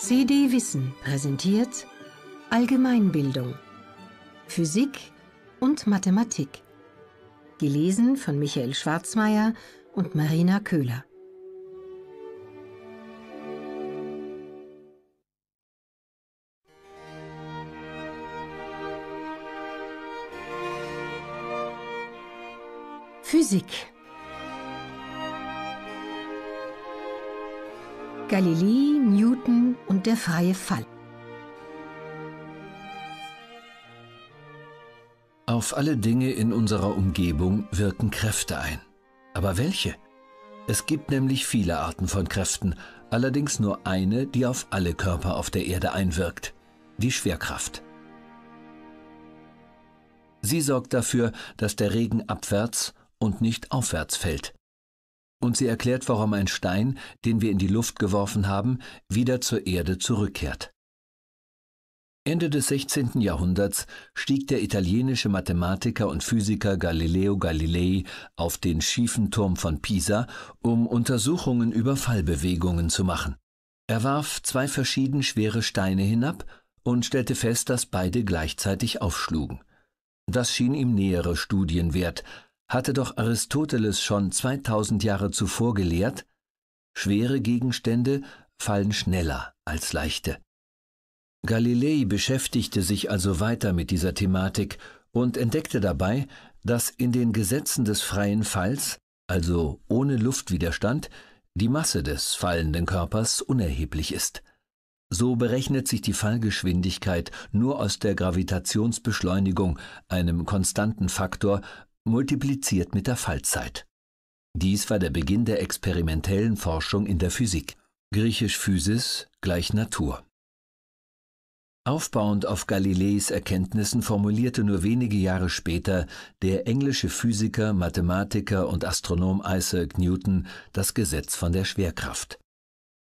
CD Wissen präsentiert Allgemeinbildung Physik und Mathematik. Gelesen von Michael Schwarzmeier und Marina Köhler. Physik Galilei, Newton, und der freie Fall. Auf alle Dinge in unserer Umgebung wirken Kräfte ein. Aber welche? Es gibt nämlich viele Arten von Kräften, allerdings nur eine, die auf alle Körper auf der Erde einwirkt, die Schwerkraft. Sie sorgt dafür, dass der Regen abwärts und nicht aufwärts fällt. Und sie erklärt, warum ein Stein, den wir in die Luft geworfen haben, wieder zur Erde zurückkehrt. Ende des 16. Jahrhunderts stieg der italienische Mathematiker und Physiker Galileo Galilei auf den schiefen Turm von Pisa, um Untersuchungen über Fallbewegungen zu machen. Er warf zwei verschieden schwere Steine hinab und stellte fest, dass beide gleichzeitig aufschlugen. Das schien ihm nähere Studien wert, hatte doch Aristoteles schon 2000 Jahre zuvor gelehrt, schwere Gegenstände fallen schneller als leichte. Galilei beschäftigte sich also weiter mit dieser Thematik und entdeckte dabei, dass in den Gesetzen des freien Falls, also ohne Luftwiderstand, die Masse des fallenden Körpers unerheblich ist. So berechnet sich die Fallgeschwindigkeit nur aus der Gravitationsbeschleunigung, einem konstanten Faktor, multipliziert mit der Fallzeit. Dies war der Beginn der experimentellen Forschung in der Physik. Griechisch Physis gleich Natur. Aufbauend auf Galileis Erkenntnissen formulierte nur wenige Jahre später der englische Physiker, Mathematiker und Astronom Isaac Newton das Gesetz von der Schwerkraft.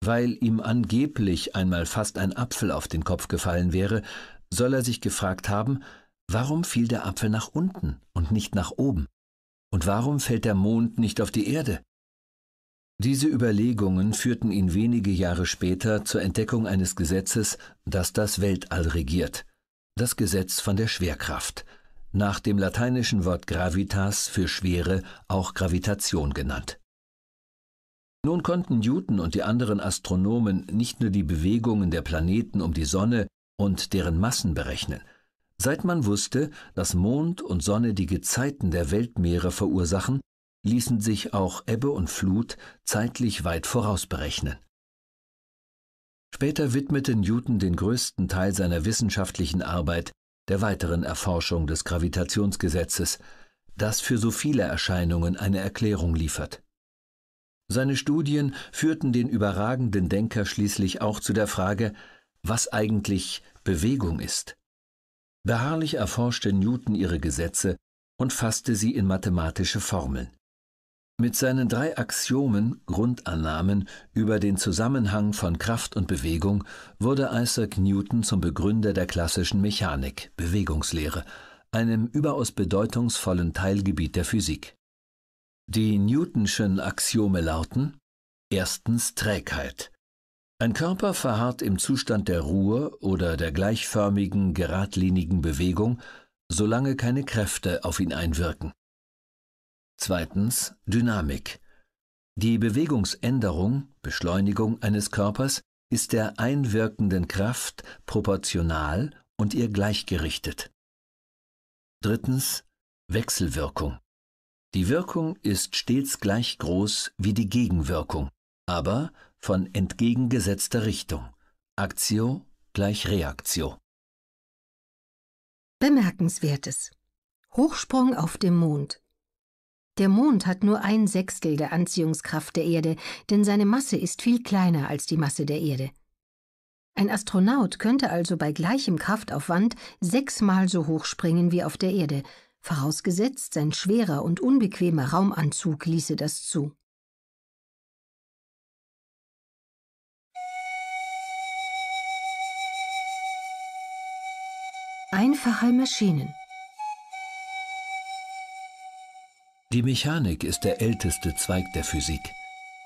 Weil ihm angeblich einmal fast ein Apfel auf den Kopf gefallen wäre, soll er sich gefragt haben, Warum fiel der Apfel nach unten und nicht nach oben? Und warum fällt der Mond nicht auf die Erde? Diese Überlegungen führten ihn wenige Jahre später zur Entdeckung eines Gesetzes, das das Weltall regiert, das Gesetz von der Schwerkraft, nach dem lateinischen Wort gravitas für Schwere auch Gravitation genannt. Nun konnten Newton und die anderen Astronomen nicht nur die Bewegungen der Planeten um die Sonne und deren Massen berechnen, Seit man wusste, dass Mond und Sonne die Gezeiten der Weltmeere verursachen, ließen sich auch Ebbe und Flut zeitlich weit vorausberechnen. Später widmete Newton den größten Teil seiner wissenschaftlichen Arbeit der weiteren Erforschung des Gravitationsgesetzes, das für so viele Erscheinungen eine Erklärung liefert. Seine Studien führten den überragenden Denker schließlich auch zu der Frage, was eigentlich Bewegung ist. Beharrlich erforschte Newton ihre Gesetze und fasste sie in mathematische Formeln. Mit seinen drei Axiomen, Grundannahmen über den Zusammenhang von Kraft und Bewegung, wurde Isaac Newton zum Begründer der klassischen Mechanik, Bewegungslehre, einem überaus bedeutungsvollen Teilgebiet der Physik. Die Newtonschen Axiome lauten erstens Trägheit, ein Körper verharrt im Zustand der Ruhe oder der gleichförmigen, geradlinigen Bewegung, solange keine Kräfte auf ihn einwirken. Zweitens Dynamik. Die Bewegungsänderung, Beschleunigung eines Körpers ist der einwirkenden Kraft proportional und ihr gleichgerichtet. Drittens Wechselwirkung. Die Wirkung ist stets gleich groß wie die Gegenwirkung, aber von entgegengesetzter Richtung. Aktio gleich Reaktio. Bemerkenswertes. Hochsprung auf dem Mond. Der Mond hat nur ein Sechstel der Anziehungskraft der Erde, denn seine Masse ist viel kleiner als die Masse der Erde. Ein Astronaut könnte also bei gleichem Kraftaufwand sechsmal so hoch springen wie auf der Erde, vorausgesetzt sein schwerer und unbequemer Raumanzug ließe das zu. einfache Maschinen. Die Mechanik ist der älteste Zweig der Physik.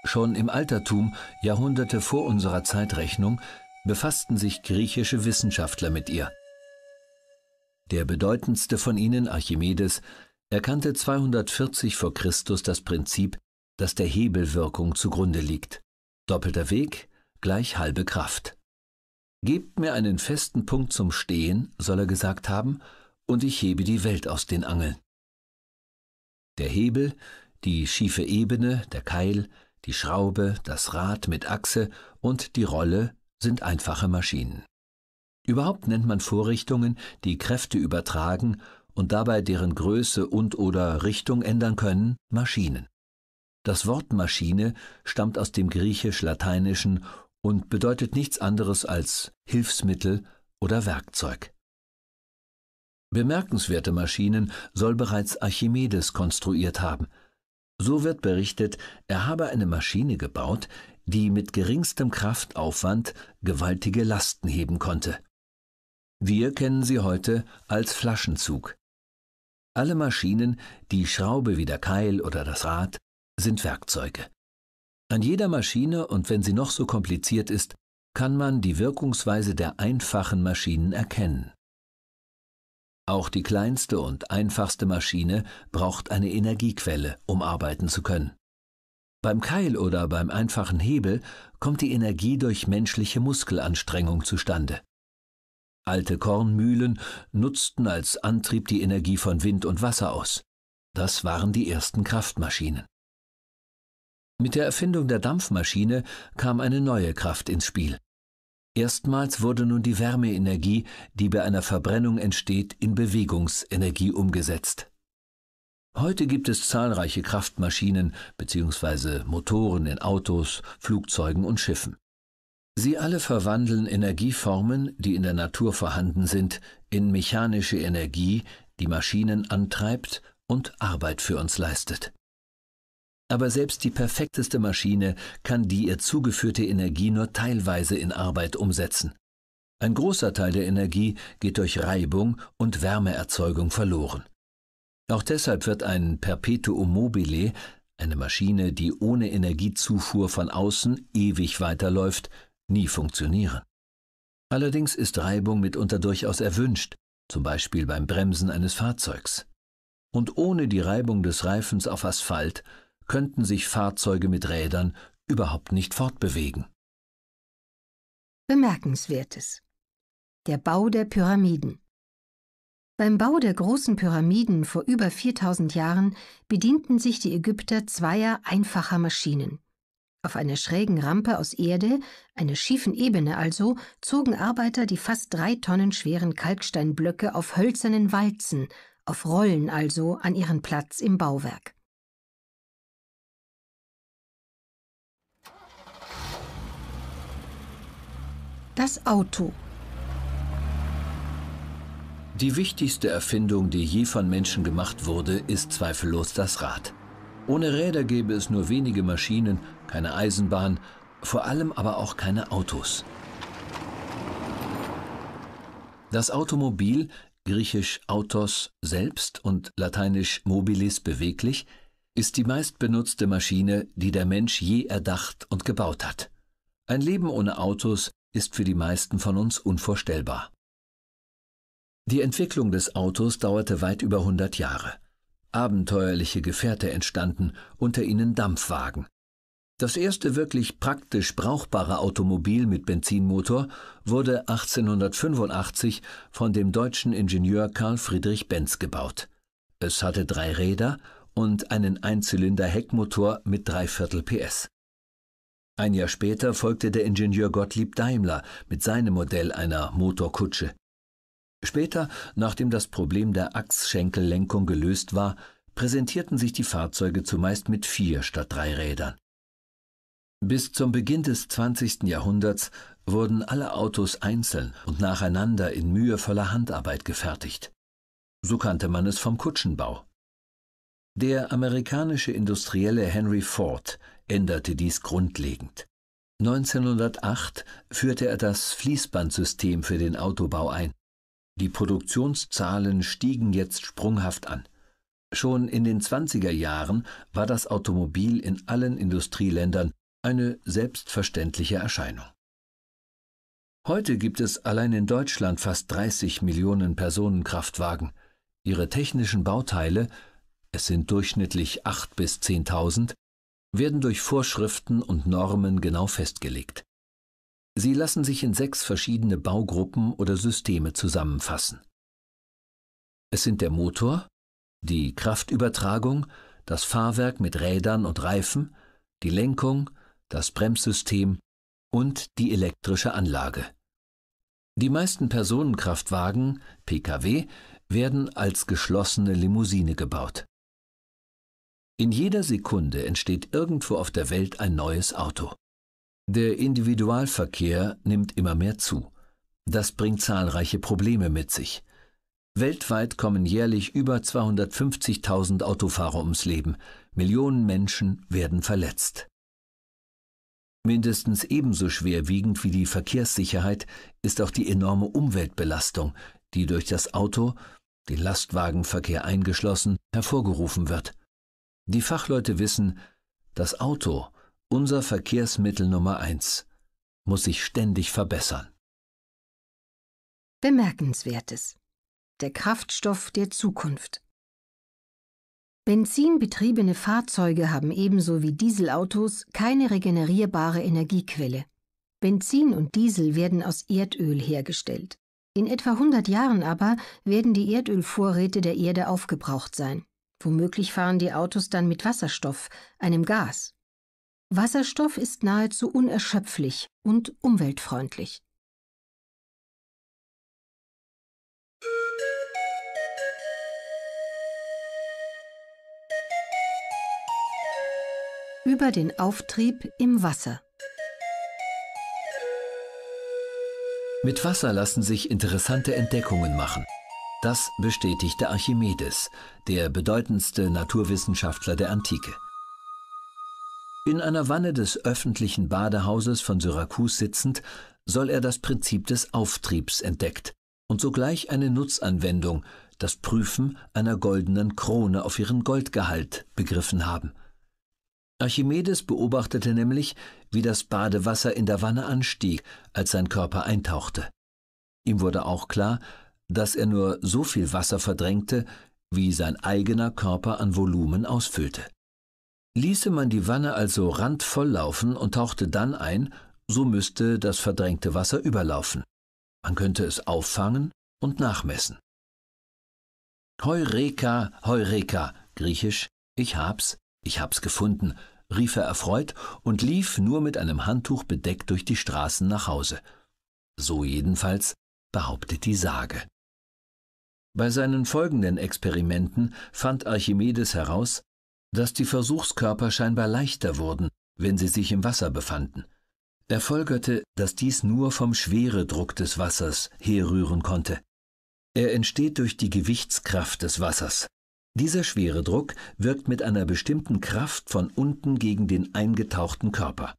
Schon im Altertum, Jahrhunderte vor unserer Zeitrechnung, befassten sich griechische Wissenschaftler mit ihr. Der bedeutendste von ihnen, Archimedes, erkannte 240 vor Christus das Prinzip, das der Hebelwirkung zugrunde liegt. Doppelter Weg gleich halbe Kraft. Gebt mir einen festen Punkt zum Stehen, soll er gesagt haben, und ich hebe die Welt aus den Angeln. Der Hebel, die schiefe Ebene, der Keil, die Schraube, das Rad mit Achse und die Rolle sind einfache Maschinen. Überhaupt nennt man Vorrichtungen, die Kräfte übertragen und dabei deren Größe und/oder Richtung ändern können, Maschinen. Das Wort Maschine stammt aus dem griechisch-lateinischen und bedeutet nichts anderes als Hilfsmittel oder Werkzeug. Bemerkenswerte Maschinen soll bereits Archimedes konstruiert haben. So wird berichtet, er habe eine Maschine gebaut, die mit geringstem Kraftaufwand gewaltige Lasten heben konnte. Wir kennen sie heute als Flaschenzug. Alle Maschinen, die Schraube wie der Keil oder das Rad, sind Werkzeuge. An jeder Maschine, und wenn sie noch so kompliziert ist, kann man die Wirkungsweise der einfachen Maschinen erkennen. Auch die kleinste und einfachste Maschine braucht eine Energiequelle, um arbeiten zu können. Beim Keil oder beim einfachen Hebel kommt die Energie durch menschliche Muskelanstrengung zustande. Alte Kornmühlen nutzten als Antrieb die Energie von Wind und Wasser aus. Das waren die ersten Kraftmaschinen. Mit der Erfindung der Dampfmaschine kam eine neue Kraft ins Spiel. Erstmals wurde nun die Wärmeenergie, die bei einer Verbrennung entsteht, in Bewegungsenergie umgesetzt. Heute gibt es zahlreiche Kraftmaschinen bzw. Motoren in Autos, Flugzeugen und Schiffen. Sie alle verwandeln Energieformen, die in der Natur vorhanden sind, in mechanische Energie, die Maschinen antreibt und Arbeit für uns leistet. Aber selbst die perfekteste Maschine kann die ihr zugeführte Energie nur teilweise in Arbeit umsetzen. Ein großer Teil der Energie geht durch Reibung und Wärmeerzeugung verloren. Auch deshalb wird ein Perpetuum mobile, eine Maschine, die ohne Energiezufuhr von außen ewig weiterläuft, nie funktionieren. Allerdings ist Reibung mitunter durchaus erwünscht, zum Beispiel beim Bremsen eines Fahrzeugs. Und ohne die Reibung des Reifens auf Asphalt könnten sich Fahrzeuge mit Rädern überhaupt nicht fortbewegen. Bemerkenswertes. Der Bau der Pyramiden. Beim Bau der großen Pyramiden vor über 4000 Jahren bedienten sich die Ägypter zweier einfacher Maschinen. Auf einer schrägen Rampe aus Erde, einer schiefen Ebene also, zogen Arbeiter die fast drei Tonnen schweren Kalksteinblöcke auf hölzernen Walzen, auf Rollen also, an ihren Platz im Bauwerk. das Auto. Die wichtigste Erfindung, die je von Menschen gemacht wurde, ist zweifellos das Rad. Ohne Räder gäbe es nur wenige Maschinen, keine Eisenbahn, vor allem aber auch keine Autos. Das Automobil, griechisch Autos selbst und lateinisch mobilis beweglich, ist die meistbenutzte Maschine, die der Mensch je erdacht und gebaut hat. Ein Leben ohne Autos ist für die meisten von uns unvorstellbar. Die Entwicklung des Autos dauerte weit über 100 Jahre. Abenteuerliche Gefährte entstanden, unter ihnen Dampfwagen. Das erste wirklich praktisch brauchbare Automobil mit Benzinmotor wurde 1885 von dem deutschen Ingenieur Karl Friedrich Benz gebaut. Es hatte drei Räder und einen Einzylinder-Heckmotor mit dreiviertel PS. Ein Jahr später folgte der Ingenieur Gottlieb Daimler mit seinem Modell einer Motorkutsche. Später, nachdem das Problem der Achsschenkellenkung gelöst war, präsentierten sich die Fahrzeuge zumeist mit vier statt drei Rädern. Bis zum Beginn des 20. Jahrhunderts wurden alle Autos einzeln und nacheinander in mühevoller Handarbeit gefertigt. So kannte man es vom Kutschenbau. Der amerikanische Industrielle Henry Ford änderte dies grundlegend. 1908 führte er das Fließbandsystem für den Autobau ein. Die Produktionszahlen stiegen jetzt sprunghaft an. Schon in den 20er Jahren war das Automobil in allen Industrieländern eine selbstverständliche Erscheinung. Heute gibt es allein in Deutschland fast 30 Millionen Personenkraftwagen. Ihre technischen Bauteile, es sind durchschnittlich 8 bis 10.000, werden durch Vorschriften und Normen genau festgelegt. Sie lassen sich in sechs verschiedene Baugruppen oder Systeme zusammenfassen. Es sind der Motor, die Kraftübertragung, das Fahrwerk mit Rädern und Reifen, die Lenkung, das Bremssystem und die elektrische Anlage. Die meisten Personenkraftwagen, Pkw, werden als geschlossene Limousine gebaut. In jeder Sekunde entsteht irgendwo auf der Welt ein neues Auto. Der Individualverkehr nimmt immer mehr zu. Das bringt zahlreiche Probleme mit sich. Weltweit kommen jährlich über 250.000 Autofahrer ums Leben. Millionen Menschen werden verletzt. Mindestens ebenso schwerwiegend wie die Verkehrssicherheit ist auch die enorme Umweltbelastung, die durch das Auto, den Lastwagenverkehr eingeschlossen, hervorgerufen wird. Die Fachleute wissen, das Auto, unser Verkehrsmittel Nummer eins, muss sich ständig verbessern. Bemerkenswertes. Der Kraftstoff der Zukunft. Benzinbetriebene Fahrzeuge haben ebenso wie Dieselautos keine regenerierbare Energiequelle. Benzin und Diesel werden aus Erdöl hergestellt. In etwa 100 Jahren aber werden die Erdölvorräte der Erde aufgebraucht sein. Womöglich fahren die Autos dann mit Wasserstoff, einem Gas. Wasserstoff ist nahezu unerschöpflich und umweltfreundlich. Über den Auftrieb im Wasser. Mit Wasser lassen sich interessante Entdeckungen machen. Das bestätigte Archimedes, der bedeutendste Naturwissenschaftler der Antike. In einer Wanne des öffentlichen Badehauses von Syrakus sitzend, soll er das Prinzip des Auftriebs entdeckt und sogleich eine Nutzanwendung, das Prüfen einer goldenen Krone auf ihren Goldgehalt, begriffen haben. Archimedes beobachtete nämlich, wie das Badewasser in der Wanne anstieg, als sein Körper eintauchte. Ihm wurde auch klar, dass er nur so viel Wasser verdrängte, wie sein eigener Körper an Volumen ausfüllte. Ließe man die Wanne also randvoll laufen und tauchte dann ein, so müsste das verdrängte Wasser überlaufen. Man könnte es auffangen und nachmessen. Heureka, Heureka, griechisch, ich hab's, ich hab's gefunden, rief er erfreut und lief nur mit einem Handtuch bedeckt durch die Straßen nach Hause. So jedenfalls behauptet die Sage. Bei seinen folgenden Experimenten fand Archimedes heraus, dass die Versuchskörper scheinbar leichter wurden, wenn sie sich im Wasser befanden. Er folgerte, dass dies nur vom Schweredruck des Wassers herrühren konnte. Er entsteht durch die Gewichtskraft des Wassers. Dieser Schweredruck wirkt mit einer bestimmten Kraft von unten gegen den eingetauchten Körper.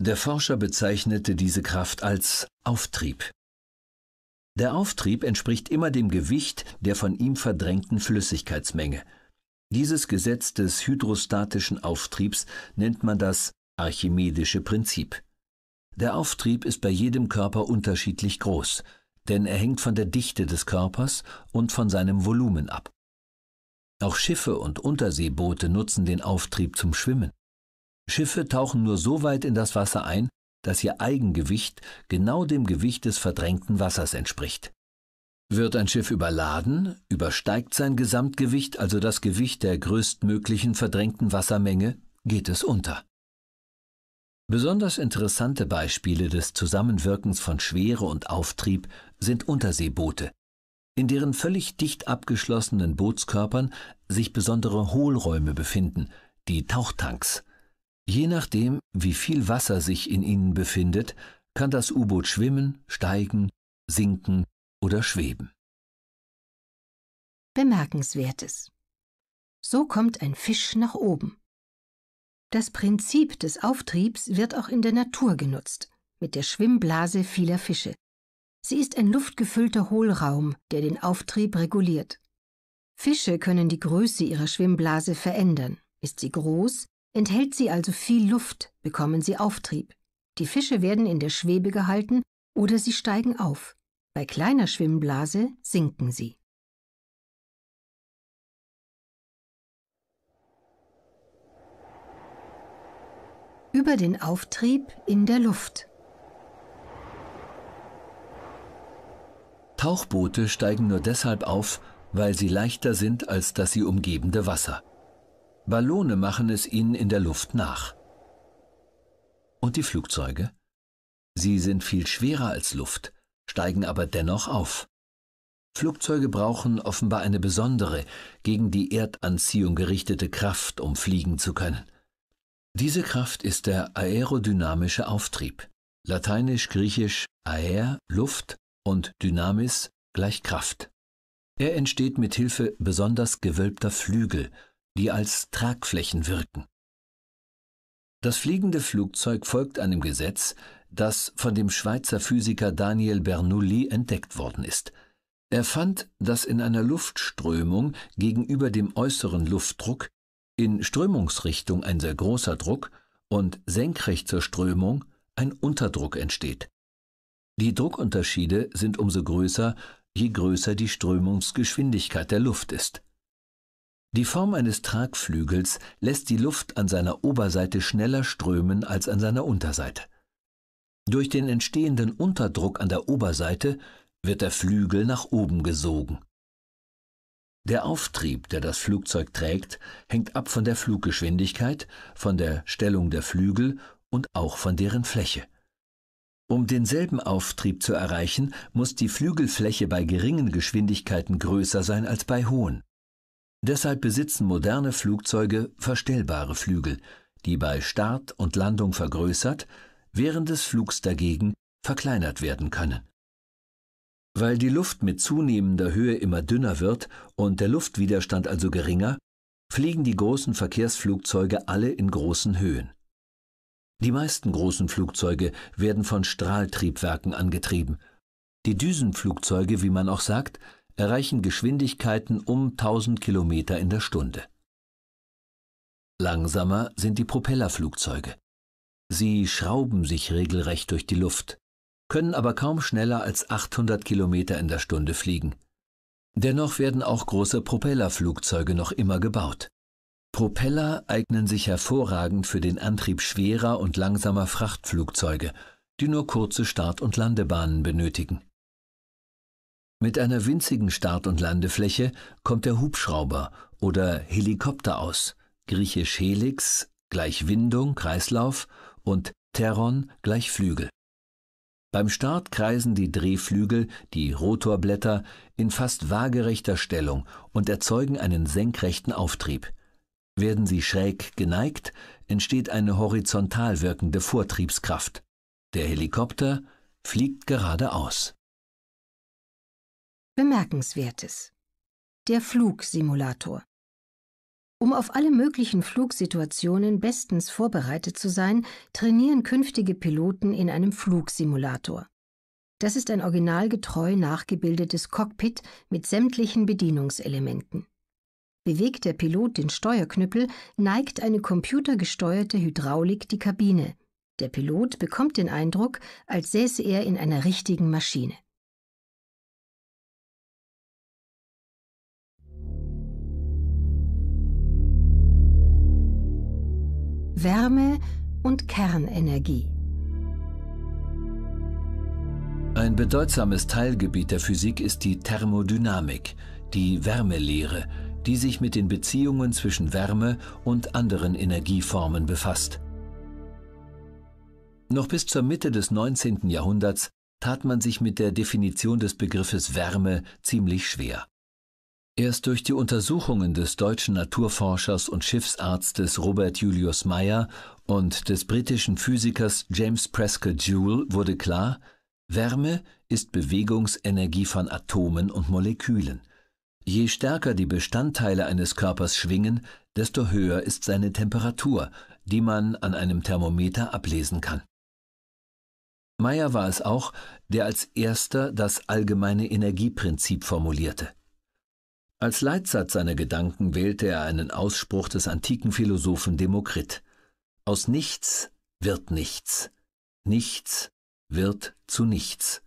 Der Forscher bezeichnete diese Kraft als Auftrieb. Der Auftrieb entspricht immer dem Gewicht der von ihm verdrängten Flüssigkeitsmenge. Dieses Gesetz des hydrostatischen Auftriebs nennt man das Archimedische Prinzip. Der Auftrieb ist bei jedem Körper unterschiedlich groß, denn er hängt von der Dichte des Körpers und von seinem Volumen ab. Auch Schiffe und Unterseeboote nutzen den Auftrieb zum Schwimmen. Schiffe tauchen nur so weit in das Wasser ein, dass ihr Eigengewicht genau dem Gewicht des verdrängten Wassers entspricht. Wird ein Schiff überladen, übersteigt sein Gesamtgewicht also das Gewicht der größtmöglichen verdrängten Wassermenge, geht es unter. Besonders interessante Beispiele des Zusammenwirkens von Schwere und Auftrieb sind Unterseeboote, in deren völlig dicht abgeschlossenen Bootskörpern sich besondere Hohlräume befinden, die Tauchtanks, Je nachdem, wie viel Wasser sich in ihnen befindet, kann das U-Boot schwimmen, steigen, sinken oder schweben. Bemerkenswertes. So kommt ein Fisch nach oben. Das Prinzip des Auftriebs wird auch in der Natur genutzt, mit der Schwimmblase vieler Fische. Sie ist ein luftgefüllter Hohlraum, der den Auftrieb reguliert. Fische können die Größe ihrer Schwimmblase verändern. Ist sie groß, Enthält sie also viel Luft, bekommen sie Auftrieb. Die Fische werden in der Schwebe gehalten oder sie steigen auf. Bei kleiner Schwimmblase sinken sie. Über den Auftrieb in der Luft. Tauchboote steigen nur deshalb auf, weil sie leichter sind als das sie umgebende Wasser. Ballone machen es ihnen in der Luft nach. Und die Flugzeuge? Sie sind viel schwerer als Luft, steigen aber dennoch auf. Flugzeuge brauchen offenbar eine besondere, gegen die Erdanziehung gerichtete Kraft, um fliegen zu können. Diese Kraft ist der aerodynamische Auftrieb. Lateinisch-griechisch aer, Luft und dynamis gleich Kraft. Er entsteht mit Hilfe besonders gewölbter Flügel die als Tragflächen wirken. Das fliegende Flugzeug folgt einem Gesetz, das von dem Schweizer Physiker Daniel Bernoulli entdeckt worden ist. Er fand, dass in einer Luftströmung gegenüber dem äußeren Luftdruck in Strömungsrichtung ein sehr großer Druck und senkrecht zur Strömung ein Unterdruck entsteht. Die Druckunterschiede sind umso größer, je größer die Strömungsgeschwindigkeit der Luft ist. Die Form eines Tragflügels lässt die Luft an seiner Oberseite schneller strömen als an seiner Unterseite. Durch den entstehenden Unterdruck an der Oberseite wird der Flügel nach oben gesogen. Der Auftrieb, der das Flugzeug trägt, hängt ab von der Fluggeschwindigkeit, von der Stellung der Flügel und auch von deren Fläche. Um denselben Auftrieb zu erreichen, muss die Flügelfläche bei geringen Geschwindigkeiten größer sein als bei hohen. Deshalb besitzen moderne Flugzeuge verstellbare Flügel, die bei Start und Landung vergrößert, während des Flugs dagegen verkleinert werden können. Weil die Luft mit zunehmender Höhe immer dünner wird und der Luftwiderstand also geringer, fliegen die großen Verkehrsflugzeuge alle in großen Höhen. Die meisten großen Flugzeuge werden von Strahltriebwerken angetrieben. Die Düsenflugzeuge, wie man auch sagt, erreichen Geschwindigkeiten um 1000 Kilometer in der Stunde. Langsamer sind die Propellerflugzeuge. Sie schrauben sich regelrecht durch die Luft, können aber kaum schneller als 800 Kilometer in der Stunde fliegen. Dennoch werden auch große Propellerflugzeuge noch immer gebaut. Propeller eignen sich hervorragend für den Antrieb schwerer und langsamer Frachtflugzeuge, die nur kurze Start- und Landebahnen benötigen. Mit einer winzigen Start- und Landefläche kommt der Hubschrauber oder Helikopter aus, griechisch Helix gleich Windung, Kreislauf und Terron gleich Flügel. Beim Start kreisen die Drehflügel, die Rotorblätter, in fast waagerechter Stellung und erzeugen einen senkrechten Auftrieb. Werden sie schräg geneigt, entsteht eine horizontal wirkende Vortriebskraft. Der Helikopter fliegt geradeaus. Bemerkenswertes. Der Flugsimulator. Um auf alle möglichen Flugsituationen bestens vorbereitet zu sein, trainieren künftige Piloten in einem Flugsimulator. Das ist ein originalgetreu nachgebildetes Cockpit mit sämtlichen Bedienungselementen. Bewegt der Pilot den Steuerknüppel, neigt eine computergesteuerte Hydraulik die Kabine. Der Pilot bekommt den Eindruck, als säße er in einer richtigen Maschine. Wärme und Kernenergie. Ein bedeutsames Teilgebiet der Physik ist die Thermodynamik, die Wärmelehre, die sich mit den Beziehungen zwischen Wärme und anderen Energieformen befasst. Noch bis zur Mitte des 19. Jahrhunderts tat man sich mit der Definition des Begriffes Wärme ziemlich schwer. Erst durch die Untersuchungen des deutschen Naturforschers und Schiffsarztes Robert Julius Meyer und des britischen Physikers James Prescott Joule wurde klar, Wärme ist Bewegungsenergie von Atomen und Molekülen. Je stärker die Bestandteile eines Körpers schwingen, desto höher ist seine Temperatur, die man an einem Thermometer ablesen kann. Meyer war es auch, der als erster das allgemeine Energieprinzip formulierte. Als Leitsatz seiner Gedanken wählte er einen Ausspruch des antiken Philosophen Demokrit. Aus nichts wird nichts, nichts wird zu nichts.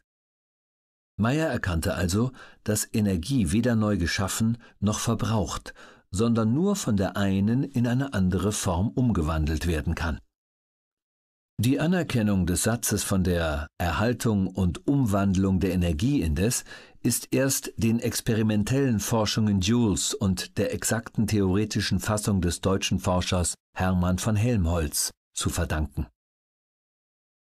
Meyer erkannte also, dass Energie weder neu geschaffen noch verbraucht, sondern nur von der einen in eine andere Form umgewandelt werden kann. Die Anerkennung des Satzes von der Erhaltung und Umwandlung der Energie indes ist erst den experimentellen Forschungen Jules und der exakten theoretischen Fassung des deutschen Forschers Hermann von Helmholtz zu verdanken.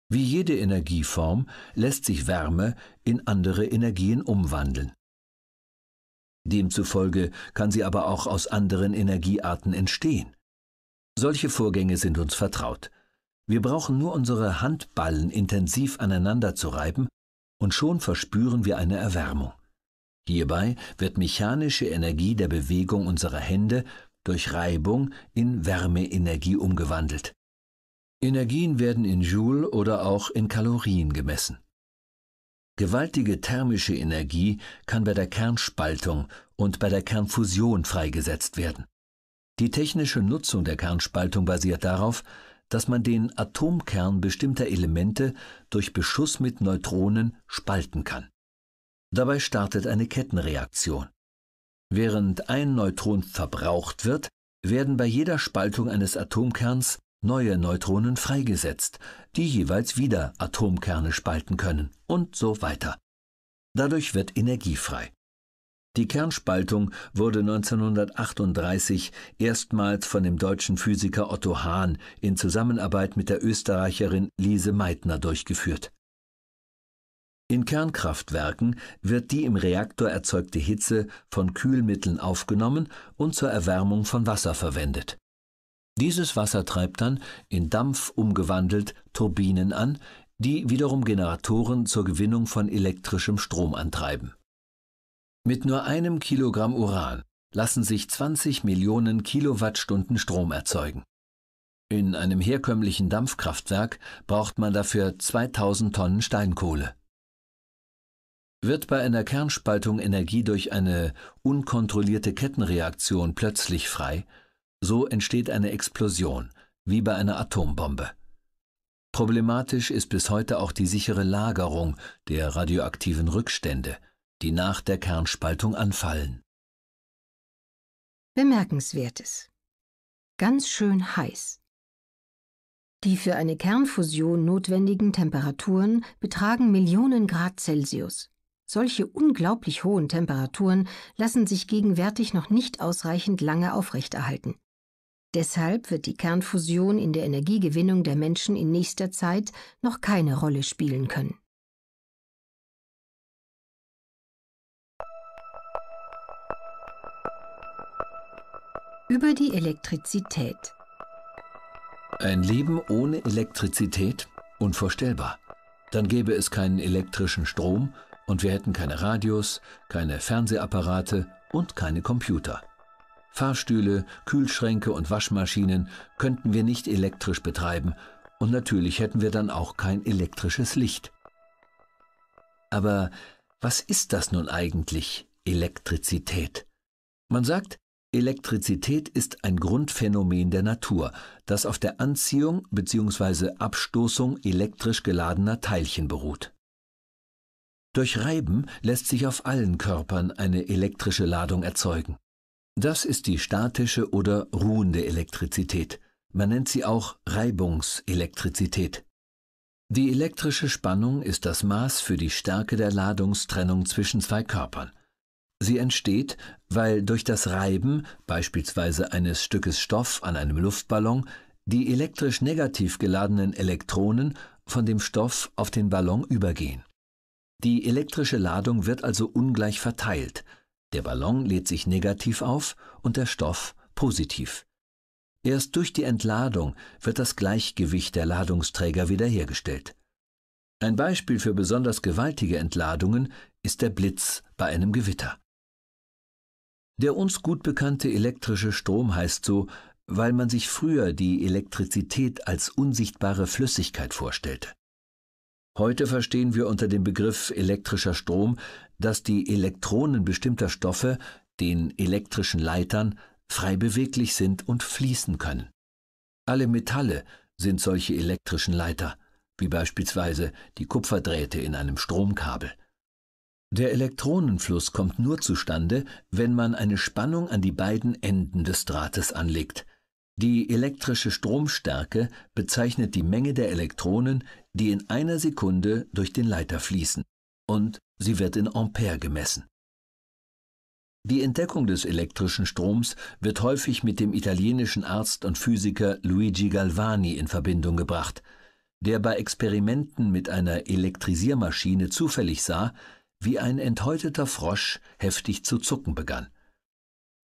Wie jede Energieform lässt sich Wärme in andere Energien umwandeln. Demzufolge kann sie aber auch aus anderen Energiearten entstehen. Solche Vorgänge sind uns vertraut. Wir brauchen nur unsere Handballen intensiv aneinander zu reiben und schon verspüren wir eine Erwärmung. Hierbei wird mechanische Energie der Bewegung unserer Hände durch Reibung in Wärmeenergie umgewandelt. Energien werden in Joule oder auch in Kalorien gemessen. Gewaltige thermische Energie kann bei der Kernspaltung und bei der Kernfusion freigesetzt werden. Die technische Nutzung der Kernspaltung basiert darauf, dass man den Atomkern bestimmter Elemente durch Beschuss mit Neutronen spalten kann. Dabei startet eine Kettenreaktion. Während ein Neutron verbraucht wird, werden bei jeder Spaltung eines Atomkerns neue Neutronen freigesetzt, die jeweils wieder Atomkerne spalten können und so weiter. Dadurch wird Energie frei. Die Kernspaltung wurde 1938 erstmals von dem deutschen Physiker Otto Hahn in Zusammenarbeit mit der Österreicherin Lise Meitner durchgeführt. In Kernkraftwerken wird die im Reaktor erzeugte Hitze von Kühlmitteln aufgenommen und zur Erwärmung von Wasser verwendet. Dieses Wasser treibt dann, in Dampf umgewandelt, Turbinen an, die wiederum Generatoren zur Gewinnung von elektrischem Strom antreiben. Mit nur einem Kilogramm Uran lassen sich 20 Millionen Kilowattstunden Strom erzeugen. In einem herkömmlichen Dampfkraftwerk braucht man dafür 2000 Tonnen Steinkohle. Wird bei einer Kernspaltung Energie durch eine unkontrollierte Kettenreaktion plötzlich frei, so entsteht eine Explosion, wie bei einer Atombombe. Problematisch ist bis heute auch die sichere Lagerung der radioaktiven Rückstände – die nach der Kernspaltung anfallen. Bemerkenswertes. Ganz schön heiß. Die für eine Kernfusion notwendigen Temperaturen betragen Millionen Grad Celsius. Solche unglaublich hohen Temperaturen lassen sich gegenwärtig noch nicht ausreichend lange aufrechterhalten. Deshalb wird die Kernfusion in der Energiegewinnung der Menschen in nächster Zeit noch keine Rolle spielen können. über die Elektrizität. Ein Leben ohne Elektrizität? Unvorstellbar. Dann gäbe es keinen elektrischen Strom und wir hätten keine Radios, keine Fernsehapparate und keine Computer. Fahrstühle, Kühlschränke und Waschmaschinen könnten wir nicht elektrisch betreiben und natürlich hätten wir dann auch kein elektrisches Licht. Aber was ist das nun eigentlich, Elektrizität? Man sagt, Elektrizität ist ein Grundphänomen der Natur, das auf der Anziehung bzw. Abstoßung elektrisch geladener Teilchen beruht. Durch Reiben lässt sich auf allen Körpern eine elektrische Ladung erzeugen. Das ist die statische oder ruhende Elektrizität. Man nennt sie auch Reibungselektrizität. Die elektrische Spannung ist das Maß für die Stärke der Ladungstrennung zwischen zwei Körpern. Sie entsteht, weil durch das Reiben beispielsweise eines Stückes Stoff an einem Luftballon die elektrisch negativ geladenen Elektronen von dem Stoff auf den Ballon übergehen. Die elektrische Ladung wird also ungleich verteilt. Der Ballon lädt sich negativ auf und der Stoff positiv. Erst durch die Entladung wird das Gleichgewicht der Ladungsträger wiederhergestellt. Ein Beispiel für besonders gewaltige Entladungen ist der Blitz bei einem Gewitter. Der uns gut bekannte elektrische Strom heißt so, weil man sich früher die Elektrizität als unsichtbare Flüssigkeit vorstellte. Heute verstehen wir unter dem Begriff elektrischer Strom, dass die Elektronen bestimmter Stoffe, den elektrischen Leitern, frei beweglich sind und fließen können. Alle Metalle sind solche elektrischen Leiter, wie beispielsweise die Kupferdrähte in einem Stromkabel. Der Elektronenfluss kommt nur zustande, wenn man eine Spannung an die beiden Enden des Drahtes anlegt. Die elektrische Stromstärke bezeichnet die Menge der Elektronen, die in einer Sekunde durch den Leiter fließen, und sie wird in Ampere gemessen. Die Entdeckung des elektrischen Stroms wird häufig mit dem italienischen Arzt und Physiker Luigi Galvani in Verbindung gebracht, der bei Experimenten mit einer Elektrisiermaschine zufällig sah, wie ein enthäuteter Frosch heftig zu zucken begann.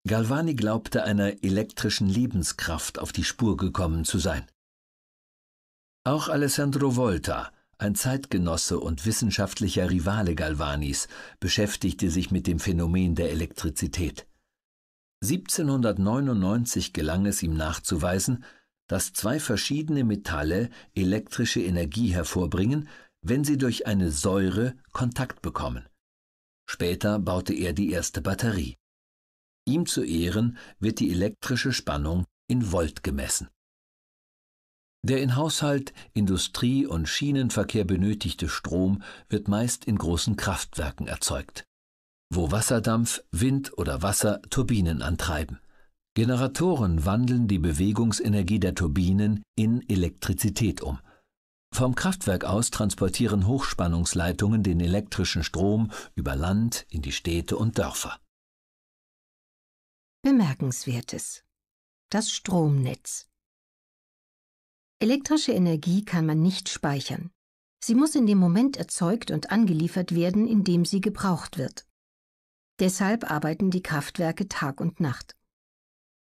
Galvani glaubte einer elektrischen Lebenskraft auf die Spur gekommen zu sein. Auch Alessandro Volta, ein Zeitgenosse und wissenschaftlicher Rivale Galvanis, beschäftigte sich mit dem Phänomen der Elektrizität. 1799 gelang es ihm nachzuweisen, dass zwei verschiedene Metalle elektrische Energie hervorbringen, wenn sie durch eine Säure Kontakt bekommen. Später baute er die erste Batterie. Ihm zu Ehren wird die elektrische Spannung in Volt gemessen. Der in Haushalt, Industrie und Schienenverkehr benötigte Strom wird meist in großen Kraftwerken erzeugt, wo Wasserdampf, Wind oder Wasser Turbinen antreiben. Generatoren wandeln die Bewegungsenergie der Turbinen in Elektrizität um. Vom Kraftwerk aus transportieren Hochspannungsleitungen den elektrischen Strom über Land in die Städte und Dörfer. Bemerkenswertes. Das Stromnetz. Elektrische Energie kann man nicht speichern. Sie muss in dem Moment erzeugt und angeliefert werden, in dem sie gebraucht wird. Deshalb arbeiten die Kraftwerke Tag und Nacht.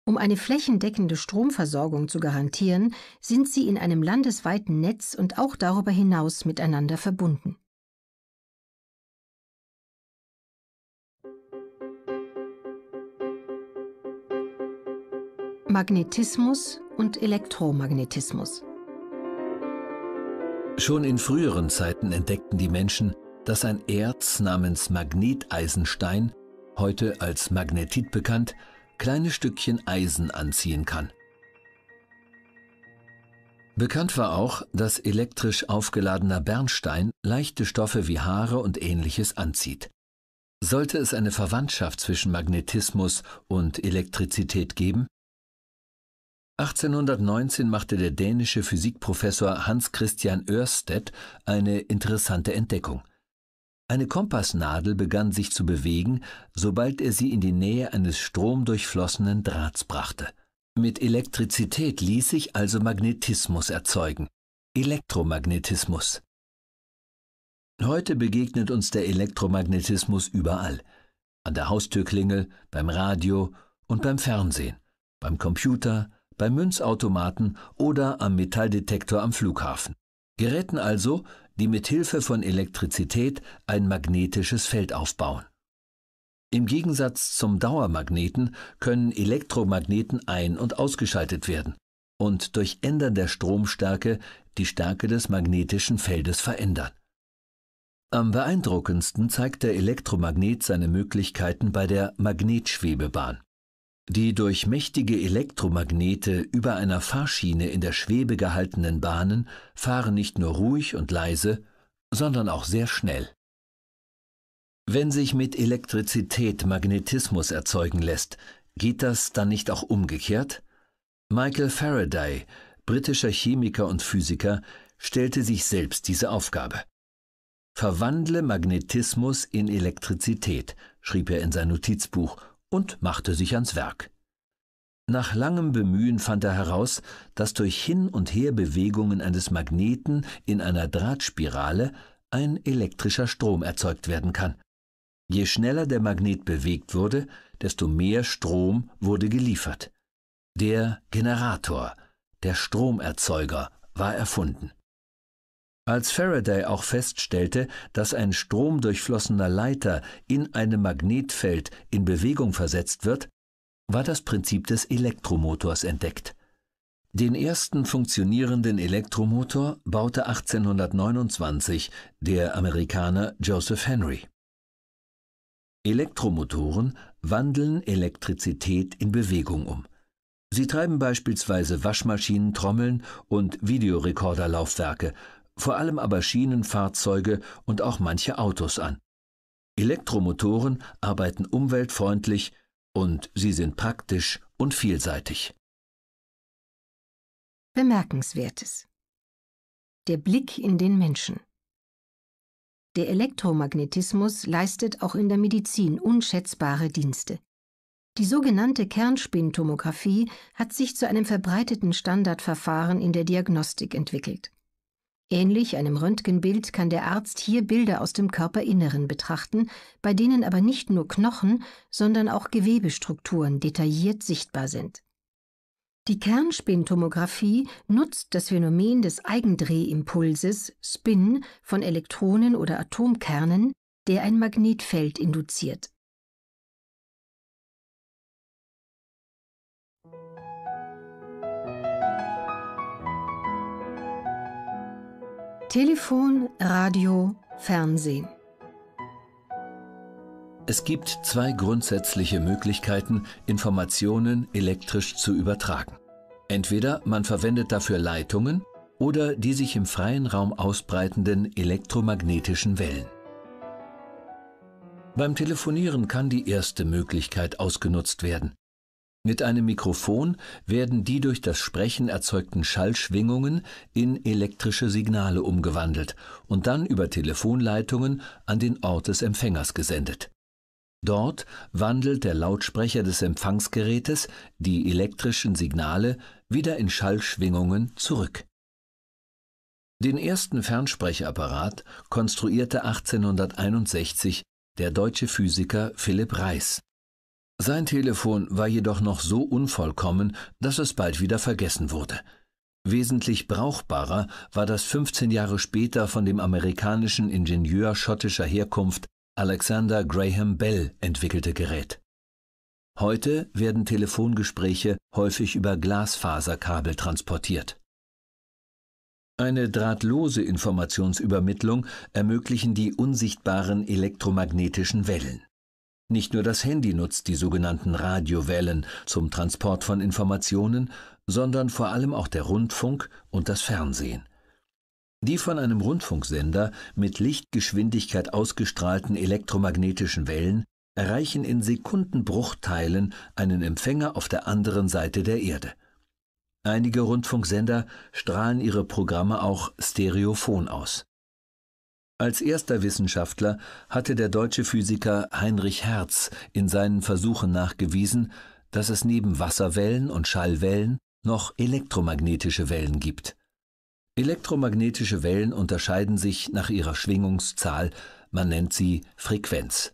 Um eine flächendeckende Stromversorgung zu garantieren, sind sie in einem landesweiten Netz und auch darüber hinaus miteinander verbunden. Magnetismus und Elektromagnetismus Schon in früheren Zeiten entdeckten die Menschen, dass ein Erz namens Magneteisenstein, heute als Magnetit bekannt, kleine Stückchen Eisen anziehen kann. Bekannt war auch, dass elektrisch aufgeladener Bernstein leichte Stoffe wie Haare und ähnliches anzieht. Sollte es eine Verwandtschaft zwischen Magnetismus und Elektrizität geben? 1819 machte der dänische Physikprofessor Hans Christian Ørsted eine interessante Entdeckung. Eine Kompassnadel begann sich zu bewegen, sobald er sie in die Nähe eines stromdurchflossenen Drahts brachte. Mit Elektrizität ließ sich also Magnetismus erzeugen. Elektromagnetismus. Heute begegnet uns der Elektromagnetismus überall. An der Haustürklingel, beim Radio und beim Fernsehen, beim Computer, beim Münzautomaten oder am Metalldetektor am Flughafen. Geräten also, die mit Hilfe von Elektrizität ein magnetisches Feld aufbauen. Im Gegensatz zum Dauermagneten können Elektromagneten ein- und ausgeschaltet werden und durch Ändern der Stromstärke die Stärke des magnetischen Feldes verändern. Am beeindruckendsten zeigt der Elektromagnet seine Möglichkeiten bei der Magnetschwebebahn. Die durch mächtige Elektromagnete über einer Fahrschiene in der Schwebe gehaltenen Bahnen fahren nicht nur ruhig und leise, sondern auch sehr schnell. Wenn sich mit Elektrizität Magnetismus erzeugen lässt, geht das dann nicht auch umgekehrt? Michael Faraday, britischer Chemiker und Physiker, stellte sich selbst diese Aufgabe. Verwandle Magnetismus in Elektrizität, schrieb er in sein Notizbuch und machte sich ans Werk. Nach langem Bemühen fand er heraus, dass durch Hin- und Herbewegungen eines Magneten in einer Drahtspirale ein elektrischer Strom erzeugt werden kann. Je schneller der Magnet bewegt wurde, desto mehr Strom wurde geliefert. Der Generator, der Stromerzeuger, war erfunden. Als Faraday auch feststellte, dass ein stromdurchflossener Leiter in einem Magnetfeld in Bewegung versetzt wird, war das Prinzip des Elektromotors entdeckt. Den ersten funktionierenden Elektromotor baute 1829 der Amerikaner Joseph Henry. Elektromotoren wandeln Elektrizität in Bewegung um. Sie treiben beispielsweise Waschmaschinen, Trommeln und Videorekorderlaufwerke, vor allem aber Schienenfahrzeuge und auch manche Autos an. Elektromotoren arbeiten umweltfreundlich und sie sind praktisch und vielseitig. Bemerkenswertes. Der Blick in den Menschen. Der Elektromagnetismus leistet auch in der Medizin unschätzbare Dienste. Die sogenannte Kernspintomographie hat sich zu einem verbreiteten Standardverfahren in der Diagnostik entwickelt. Ähnlich einem Röntgenbild kann der Arzt hier Bilder aus dem Körperinneren betrachten, bei denen aber nicht nur Knochen, sondern auch Gewebestrukturen detailliert sichtbar sind. Die Kernspintomographie nutzt das Phänomen des Eigendrehimpulses Spin von Elektronen oder Atomkernen, der ein Magnetfeld induziert Telefon, Radio, Fernsehen. Es gibt zwei grundsätzliche Möglichkeiten, Informationen elektrisch zu übertragen. Entweder man verwendet dafür Leitungen oder die sich im freien Raum ausbreitenden elektromagnetischen Wellen. Beim Telefonieren kann die erste Möglichkeit ausgenutzt werden. Mit einem Mikrofon werden die durch das Sprechen erzeugten Schallschwingungen in elektrische Signale umgewandelt und dann über Telefonleitungen an den Ort des Empfängers gesendet. Dort wandelt der Lautsprecher des Empfangsgerätes die elektrischen Signale wieder in Schallschwingungen zurück. Den ersten Fernsprechapparat konstruierte 1861 der deutsche Physiker Philipp Reis sein Telefon war jedoch noch so unvollkommen, dass es bald wieder vergessen wurde. Wesentlich brauchbarer war das 15 Jahre später von dem amerikanischen Ingenieur schottischer Herkunft Alexander Graham Bell entwickelte Gerät. Heute werden Telefongespräche häufig über Glasfaserkabel transportiert. Eine drahtlose Informationsübermittlung ermöglichen die unsichtbaren elektromagnetischen Wellen. Nicht nur das Handy nutzt die sogenannten Radiowellen zum Transport von Informationen, sondern vor allem auch der Rundfunk und das Fernsehen. Die von einem Rundfunksender mit Lichtgeschwindigkeit ausgestrahlten elektromagnetischen Wellen erreichen in Sekundenbruchteilen einen Empfänger auf der anderen Seite der Erde. Einige Rundfunksender strahlen ihre Programme auch stereophon aus. Als erster Wissenschaftler hatte der deutsche Physiker Heinrich Hertz in seinen Versuchen nachgewiesen, dass es neben Wasserwellen und Schallwellen noch elektromagnetische Wellen gibt. Elektromagnetische Wellen unterscheiden sich nach ihrer Schwingungszahl, man nennt sie Frequenz.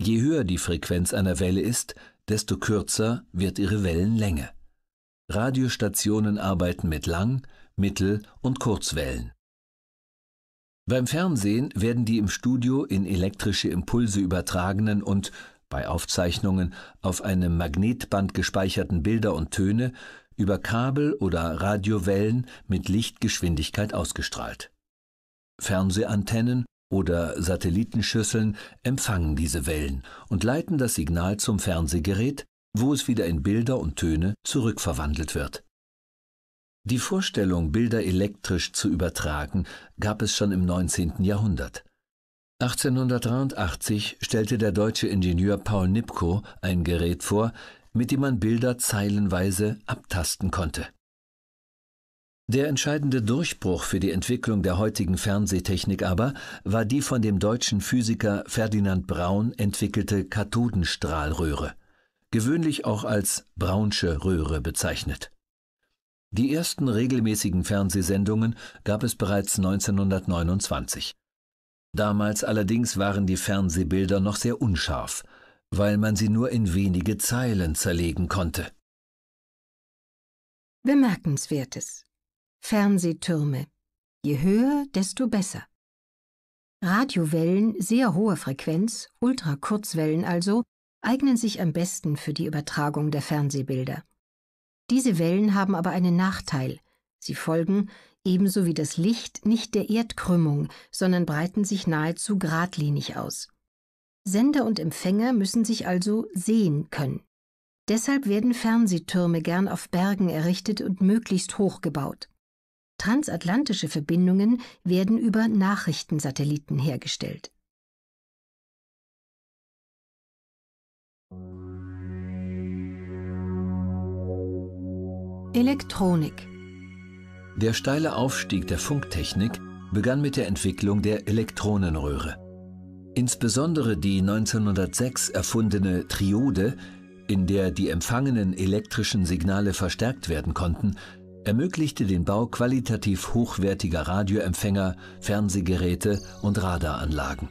Je höher die Frequenz einer Welle ist, desto kürzer wird ihre Wellenlänge. Radiostationen arbeiten mit Lang-, Mittel- und Kurzwellen. Beim Fernsehen werden die im Studio in elektrische Impulse übertragenen und bei Aufzeichnungen auf einem Magnetband gespeicherten Bilder und Töne über Kabel oder Radiowellen mit Lichtgeschwindigkeit ausgestrahlt. Fernsehantennen oder Satellitenschüsseln empfangen diese Wellen und leiten das Signal zum Fernsehgerät, wo es wieder in Bilder und Töne zurückverwandelt wird. Die Vorstellung, Bilder elektrisch zu übertragen, gab es schon im 19. Jahrhundert. 1883 stellte der deutsche Ingenieur Paul Nipkow ein Gerät vor, mit dem man Bilder zeilenweise abtasten konnte. Der entscheidende Durchbruch für die Entwicklung der heutigen Fernsehtechnik aber war die von dem deutschen Physiker Ferdinand Braun entwickelte Kathodenstrahlröhre, gewöhnlich auch als Braunsche Röhre bezeichnet die ersten regelmäßigen Fernsehsendungen gab es bereits 1929. Damals allerdings waren die Fernsehbilder noch sehr unscharf, weil man sie nur in wenige Zeilen zerlegen konnte. Bemerkenswertes. Fernsehtürme. Je höher, desto besser. Radiowellen, sehr hoher Frequenz, Ultrakurzwellen also, eignen sich am besten für die Übertragung der Fernsehbilder. Diese Wellen haben aber einen Nachteil. Sie folgen, ebenso wie das Licht, nicht der Erdkrümmung, sondern breiten sich nahezu geradlinig aus. Sender und Empfänger müssen sich also sehen können. Deshalb werden Fernsehtürme gern auf Bergen errichtet und möglichst hoch gebaut. Transatlantische Verbindungen werden über Nachrichtensatelliten hergestellt. Elektronik. Der steile Aufstieg der Funktechnik begann mit der Entwicklung der Elektronenröhre. Insbesondere die 1906 erfundene Triode, in der die empfangenen elektrischen Signale verstärkt werden konnten, ermöglichte den Bau qualitativ hochwertiger Radioempfänger, Fernsehgeräte und Radaranlagen.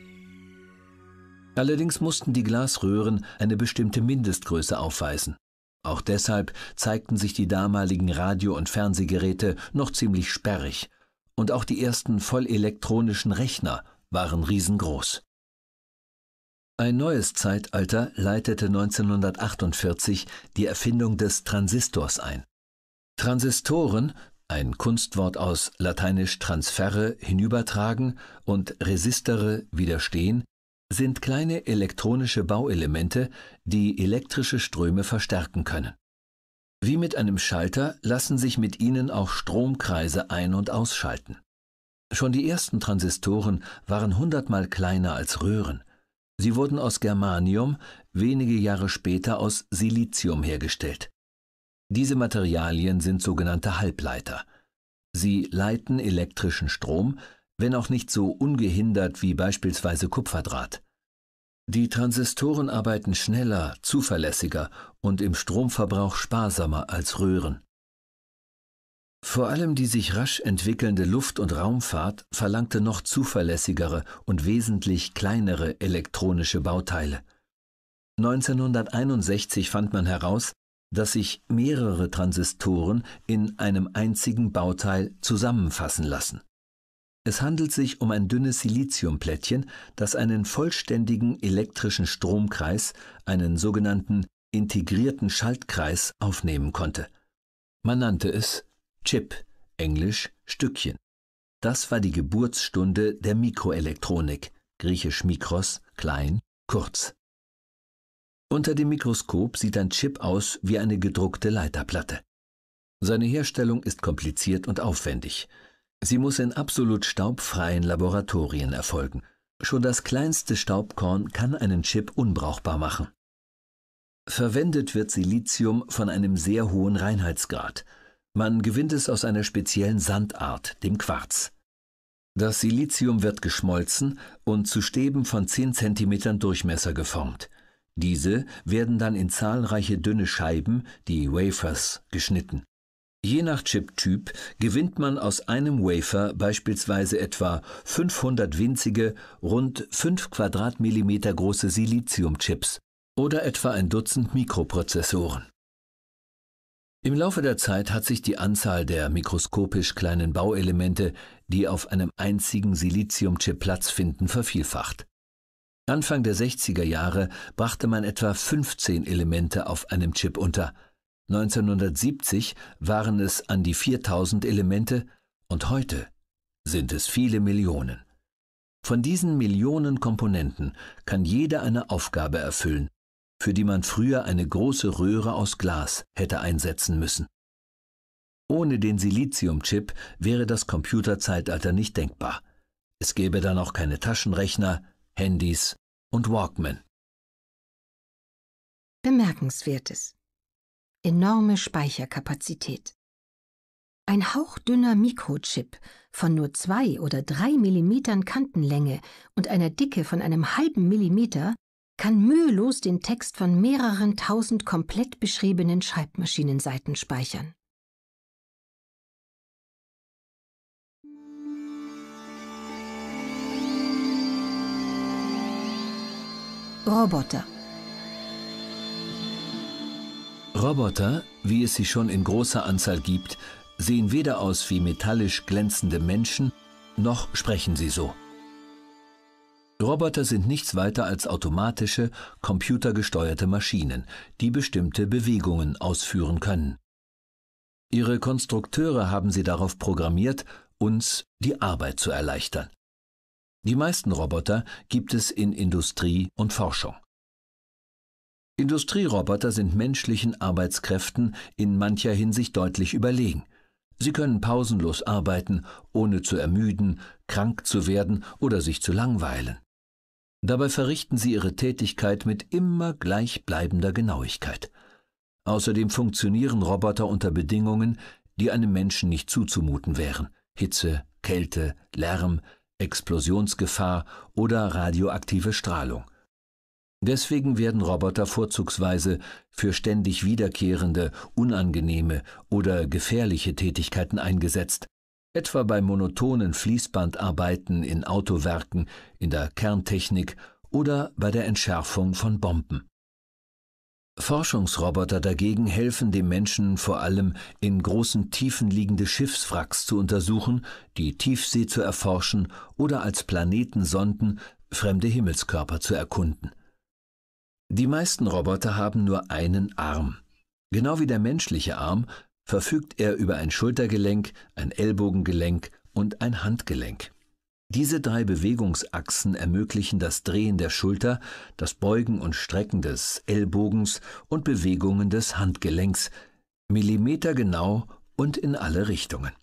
Allerdings mussten die Glasröhren eine bestimmte Mindestgröße aufweisen. Auch deshalb zeigten sich die damaligen Radio- und Fernsehgeräte noch ziemlich sperrig, und auch die ersten vollelektronischen Rechner waren riesengroß. Ein neues Zeitalter leitete 1948 die Erfindung des Transistors ein. Transistoren, ein Kunstwort aus lateinisch transferre hinübertragen und resistere widerstehen, sind kleine elektronische Bauelemente, die elektrische Ströme verstärken können. Wie mit einem Schalter lassen sich mit ihnen auch Stromkreise ein- und ausschalten. Schon die ersten Transistoren waren hundertmal kleiner als Röhren. Sie wurden aus Germanium, wenige Jahre später aus Silizium hergestellt. Diese Materialien sind sogenannte Halbleiter. Sie leiten elektrischen Strom, wenn auch nicht so ungehindert wie beispielsweise Kupferdraht. Die Transistoren arbeiten schneller, zuverlässiger und im Stromverbrauch sparsamer als Röhren. Vor allem die sich rasch entwickelnde Luft- und Raumfahrt verlangte noch zuverlässigere und wesentlich kleinere elektronische Bauteile. 1961 fand man heraus, dass sich mehrere Transistoren in einem einzigen Bauteil zusammenfassen lassen es handelt sich um ein dünnes Siliziumplättchen, das einen vollständigen elektrischen Stromkreis, einen sogenannten integrierten Schaltkreis, aufnehmen konnte. Man nannte es Chip, englisch Stückchen. Das war die Geburtsstunde der Mikroelektronik, griechisch Mikros, klein, kurz. Unter dem Mikroskop sieht ein Chip aus wie eine gedruckte Leiterplatte. Seine Herstellung ist kompliziert und aufwendig. Sie muss in absolut staubfreien Laboratorien erfolgen. Schon das kleinste Staubkorn kann einen Chip unbrauchbar machen. Verwendet wird Silizium von einem sehr hohen Reinheitsgrad. Man gewinnt es aus einer speziellen Sandart, dem Quarz. Das Silizium wird geschmolzen und zu Stäben von 10 cm Durchmesser geformt. Diese werden dann in zahlreiche dünne Scheiben, die Wafers, geschnitten. Je nach Chiptyp gewinnt man aus einem Wafer beispielsweise etwa 500 winzige, rund 5 Quadratmillimeter große Siliziumchips oder etwa ein Dutzend Mikroprozessoren. Im Laufe der Zeit hat sich die Anzahl der mikroskopisch kleinen Bauelemente, die auf einem einzigen Siliziumchip Platz finden, vervielfacht. Anfang der 60er Jahre brachte man etwa 15 Elemente auf einem Chip unter – 1970 waren es an die 4000 Elemente und heute sind es viele Millionen. Von diesen Millionen Komponenten kann jeder eine Aufgabe erfüllen, für die man früher eine große Röhre aus Glas hätte einsetzen müssen. Ohne den Siliziumchip wäre das Computerzeitalter nicht denkbar. Es gäbe dann auch keine Taschenrechner, Handys und Walkman. Bemerkenswertes enorme Speicherkapazität. Ein hauchdünner Mikrochip von nur zwei oder drei Millimetern Kantenlänge und einer Dicke von einem halben Millimeter kann mühelos den Text von mehreren tausend komplett beschriebenen Schreibmaschinenseiten speichern. Roboter Roboter, wie es sie schon in großer Anzahl gibt, sehen weder aus wie metallisch glänzende Menschen, noch sprechen sie so. Roboter sind nichts weiter als automatische, computergesteuerte Maschinen, die bestimmte Bewegungen ausführen können. Ihre Konstrukteure haben sie darauf programmiert, uns die Arbeit zu erleichtern. Die meisten Roboter gibt es in Industrie und Forschung. Industrieroboter sind menschlichen Arbeitskräften in mancher Hinsicht deutlich überlegen. Sie können pausenlos arbeiten, ohne zu ermüden, krank zu werden oder sich zu langweilen. Dabei verrichten sie ihre Tätigkeit mit immer gleichbleibender Genauigkeit. Außerdem funktionieren Roboter unter Bedingungen, die einem Menschen nicht zuzumuten wären. Hitze, Kälte, Lärm, Explosionsgefahr oder radioaktive Strahlung. Deswegen werden Roboter vorzugsweise für ständig wiederkehrende, unangenehme oder gefährliche Tätigkeiten eingesetzt, etwa bei monotonen Fließbandarbeiten in Autowerken, in der Kerntechnik oder bei der Entschärfung von Bomben. Forschungsroboter dagegen helfen dem Menschen vor allem in großen Tiefen liegende Schiffswracks zu untersuchen, die Tiefsee zu erforschen oder als Planetensonden fremde Himmelskörper zu erkunden. Die meisten Roboter haben nur einen Arm. Genau wie der menschliche Arm verfügt er über ein Schultergelenk, ein Ellbogengelenk und ein Handgelenk. Diese drei Bewegungsachsen ermöglichen das Drehen der Schulter, das Beugen und Strecken des Ellbogens und Bewegungen des Handgelenks, millimetergenau und in alle Richtungen.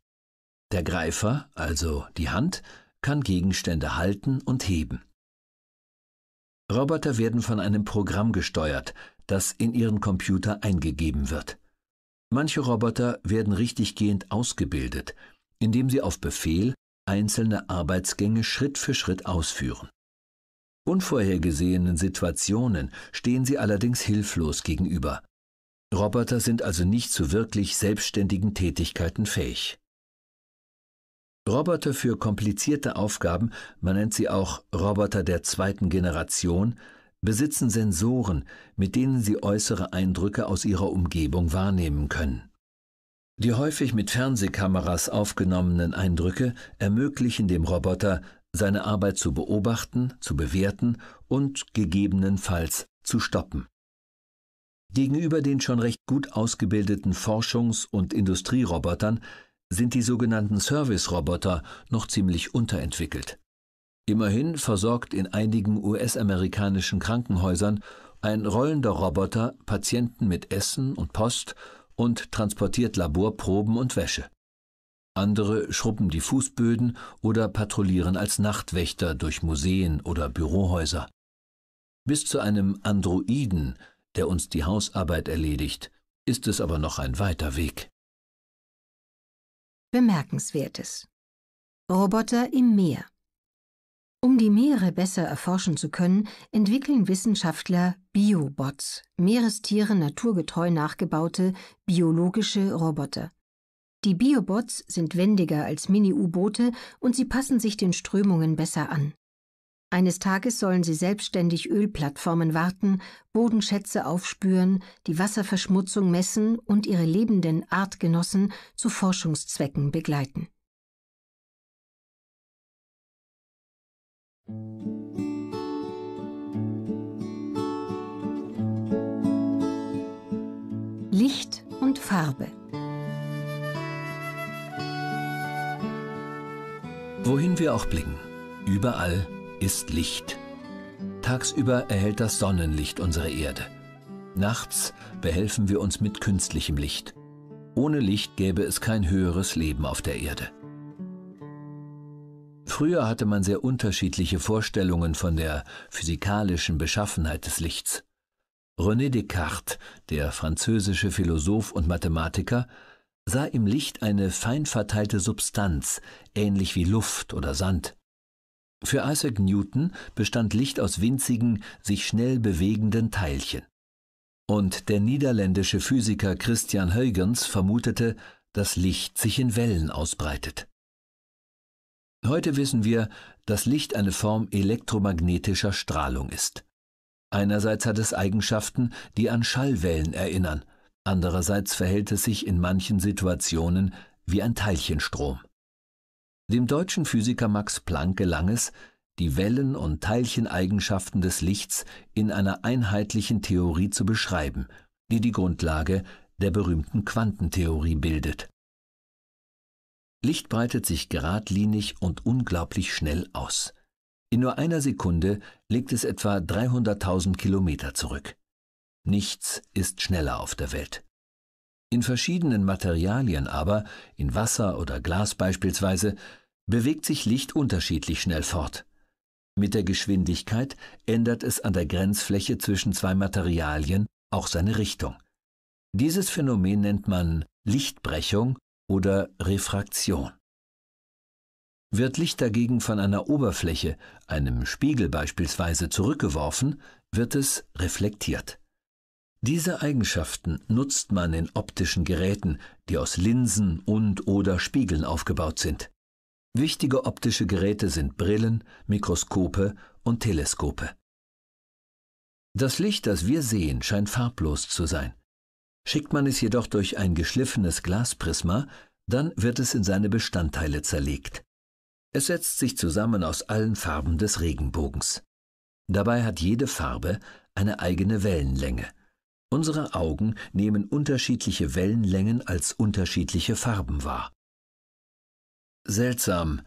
Der Greifer, also die Hand, kann Gegenstände halten und heben. Roboter werden von einem Programm gesteuert, das in ihren Computer eingegeben wird. Manche Roboter werden richtiggehend ausgebildet, indem sie auf Befehl einzelne Arbeitsgänge Schritt für Schritt ausführen. Unvorhergesehenen Situationen stehen sie allerdings hilflos gegenüber. Roboter sind also nicht zu wirklich selbstständigen Tätigkeiten fähig. Roboter für komplizierte Aufgaben, man nennt sie auch Roboter der zweiten Generation, besitzen Sensoren, mit denen sie äußere Eindrücke aus ihrer Umgebung wahrnehmen können. Die häufig mit Fernsehkameras aufgenommenen Eindrücke ermöglichen dem Roboter, seine Arbeit zu beobachten, zu bewerten und gegebenenfalls zu stoppen. Gegenüber den schon recht gut ausgebildeten Forschungs- und Industrierobotern sind die sogenannten Service-Roboter noch ziemlich unterentwickelt. Immerhin versorgt in einigen US-amerikanischen Krankenhäusern ein rollender Roboter Patienten mit Essen und Post und transportiert Laborproben und Wäsche. Andere schrubben die Fußböden oder patrouillieren als Nachtwächter durch Museen oder Bürohäuser. Bis zu einem Androiden, der uns die Hausarbeit erledigt, ist es aber noch ein weiter Weg. Bemerkenswertes. Roboter im Meer. Um die Meere besser erforschen zu können, entwickeln Wissenschaftler Biobots, Meerestiere naturgetreu nachgebaute, biologische Roboter. Die Biobots sind wendiger als Mini-U-Boote und sie passen sich den Strömungen besser an. Eines Tages sollen sie selbstständig Ölplattformen warten, Bodenschätze aufspüren, die Wasserverschmutzung messen und ihre lebenden Artgenossen zu Forschungszwecken begleiten. Licht und Farbe. Wohin wir auch blicken, überall ist Licht. Tagsüber erhält das Sonnenlicht unsere Erde. Nachts behelfen wir uns mit künstlichem Licht. Ohne Licht gäbe es kein höheres Leben auf der Erde. Früher hatte man sehr unterschiedliche Vorstellungen von der physikalischen Beschaffenheit des Lichts. René Descartes, der französische Philosoph und Mathematiker, sah im Licht eine fein verteilte Substanz, ähnlich wie Luft oder Sand. Für Isaac Newton bestand Licht aus winzigen, sich schnell bewegenden Teilchen. Und der niederländische Physiker Christian Huygens vermutete, dass Licht sich in Wellen ausbreitet. Heute wissen wir, dass Licht eine Form elektromagnetischer Strahlung ist. Einerseits hat es Eigenschaften, die an Schallwellen erinnern, andererseits verhält es sich in manchen Situationen wie ein Teilchenstrom. Dem deutschen Physiker Max Planck gelang es, die Wellen- und Teilcheneigenschaften des Lichts in einer einheitlichen Theorie zu beschreiben, die die Grundlage der berühmten Quantentheorie bildet. Licht breitet sich geradlinig und unglaublich schnell aus. In nur einer Sekunde legt es etwa 300.000 Kilometer zurück. Nichts ist schneller auf der Welt. In verschiedenen Materialien aber, in Wasser oder Glas beispielsweise, bewegt sich Licht unterschiedlich schnell fort. Mit der Geschwindigkeit ändert es an der Grenzfläche zwischen zwei Materialien auch seine Richtung. Dieses Phänomen nennt man Lichtbrechung oder Refraktion. Wird Licht dagegen von einer Oberfläche, einem Spiegel beispielsweise, zurückgeworfen, wird es reflektiert. Diese Eigenschaften nutzt man in optischen Geräten, die aus Linsen und/oder Spiegeln aufgebaut sind. Wichtige optische Geräte sind Brillen, Mikroskope und Teleskope. Das Licht, das wir sehen, scheint farblos zu sein. Schickt man es jedoch durch ein geschliffenes Glasprisma, dann wird es in seine Bestandteile zerlegt. Es setzt sich zusammen aus allen Farben des Regenbogens. Dabei hat jede Farbe eine eigene Wellenlänge. Unsere Augen nehmen unterschiedliche Wellenlängen als unterschiedliche Farben wahr. Seltsam,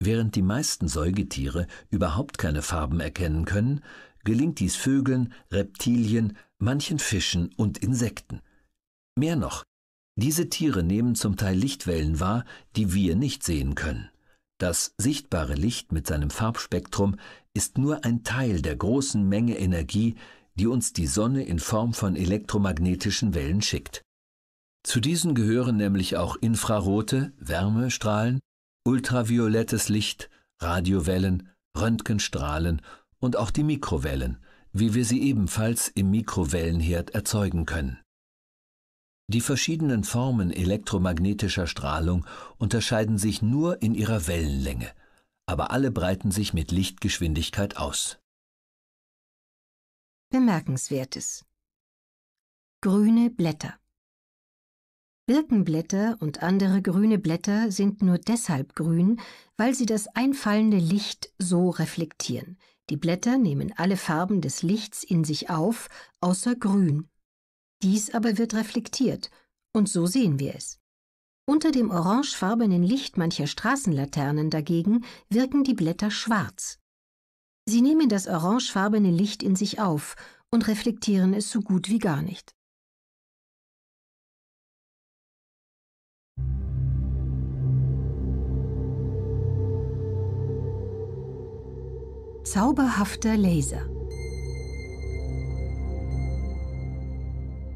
während die meisten Säugetiere überhaupt keine Farben erkennen können, gelingt dies Vögeln, Reptilien, manchen Fischen und Insekten. Mehr noch, diese Tiere nehmen zum Teil Lichtwellen wahr, die wir nicht sehen können. Das sichtbare Licht mit seinem Farbspektrum ist nur ein Teil der großen Menge Energie, die uns die Sonne in Form von elektromagnetischen Wellen schickt. Zu diesen gehören nämlich auch infrarote, Wärmestrahlen, ultraviolettes Licht, Radiowellen, Röntgenstrahlen und auch die Mikrowellen, wie wir sie ebenfalls im Mikrowellenherd erzeugen können. Die verschiedenen Formen elektromagnetischer Strahlung unterscheiden sich nur in ihrer Wellenlänge, aber alle breiten sich mit Lichtgeschwindigkeit aus. Bemerkenswertes. Grüne Blätter. Birkenblätter und andere grüne Blätter sind nur deshalb grün, weil sie das einfallende Licht so reflektieren. Die Blätter nehmen alle Farben des Lichts in sich auf, außer grün. Dies aber wird reflektiert, und so sehen wir es. Unter dem orangefarbenen Licht mancher Straßenlaternen dagegen wirken die Blätter schwarz. Sie nehmen das orangefarbene Licht in sich auf und reflektieren es so gut wie gar nicht. Zauberhafter Laser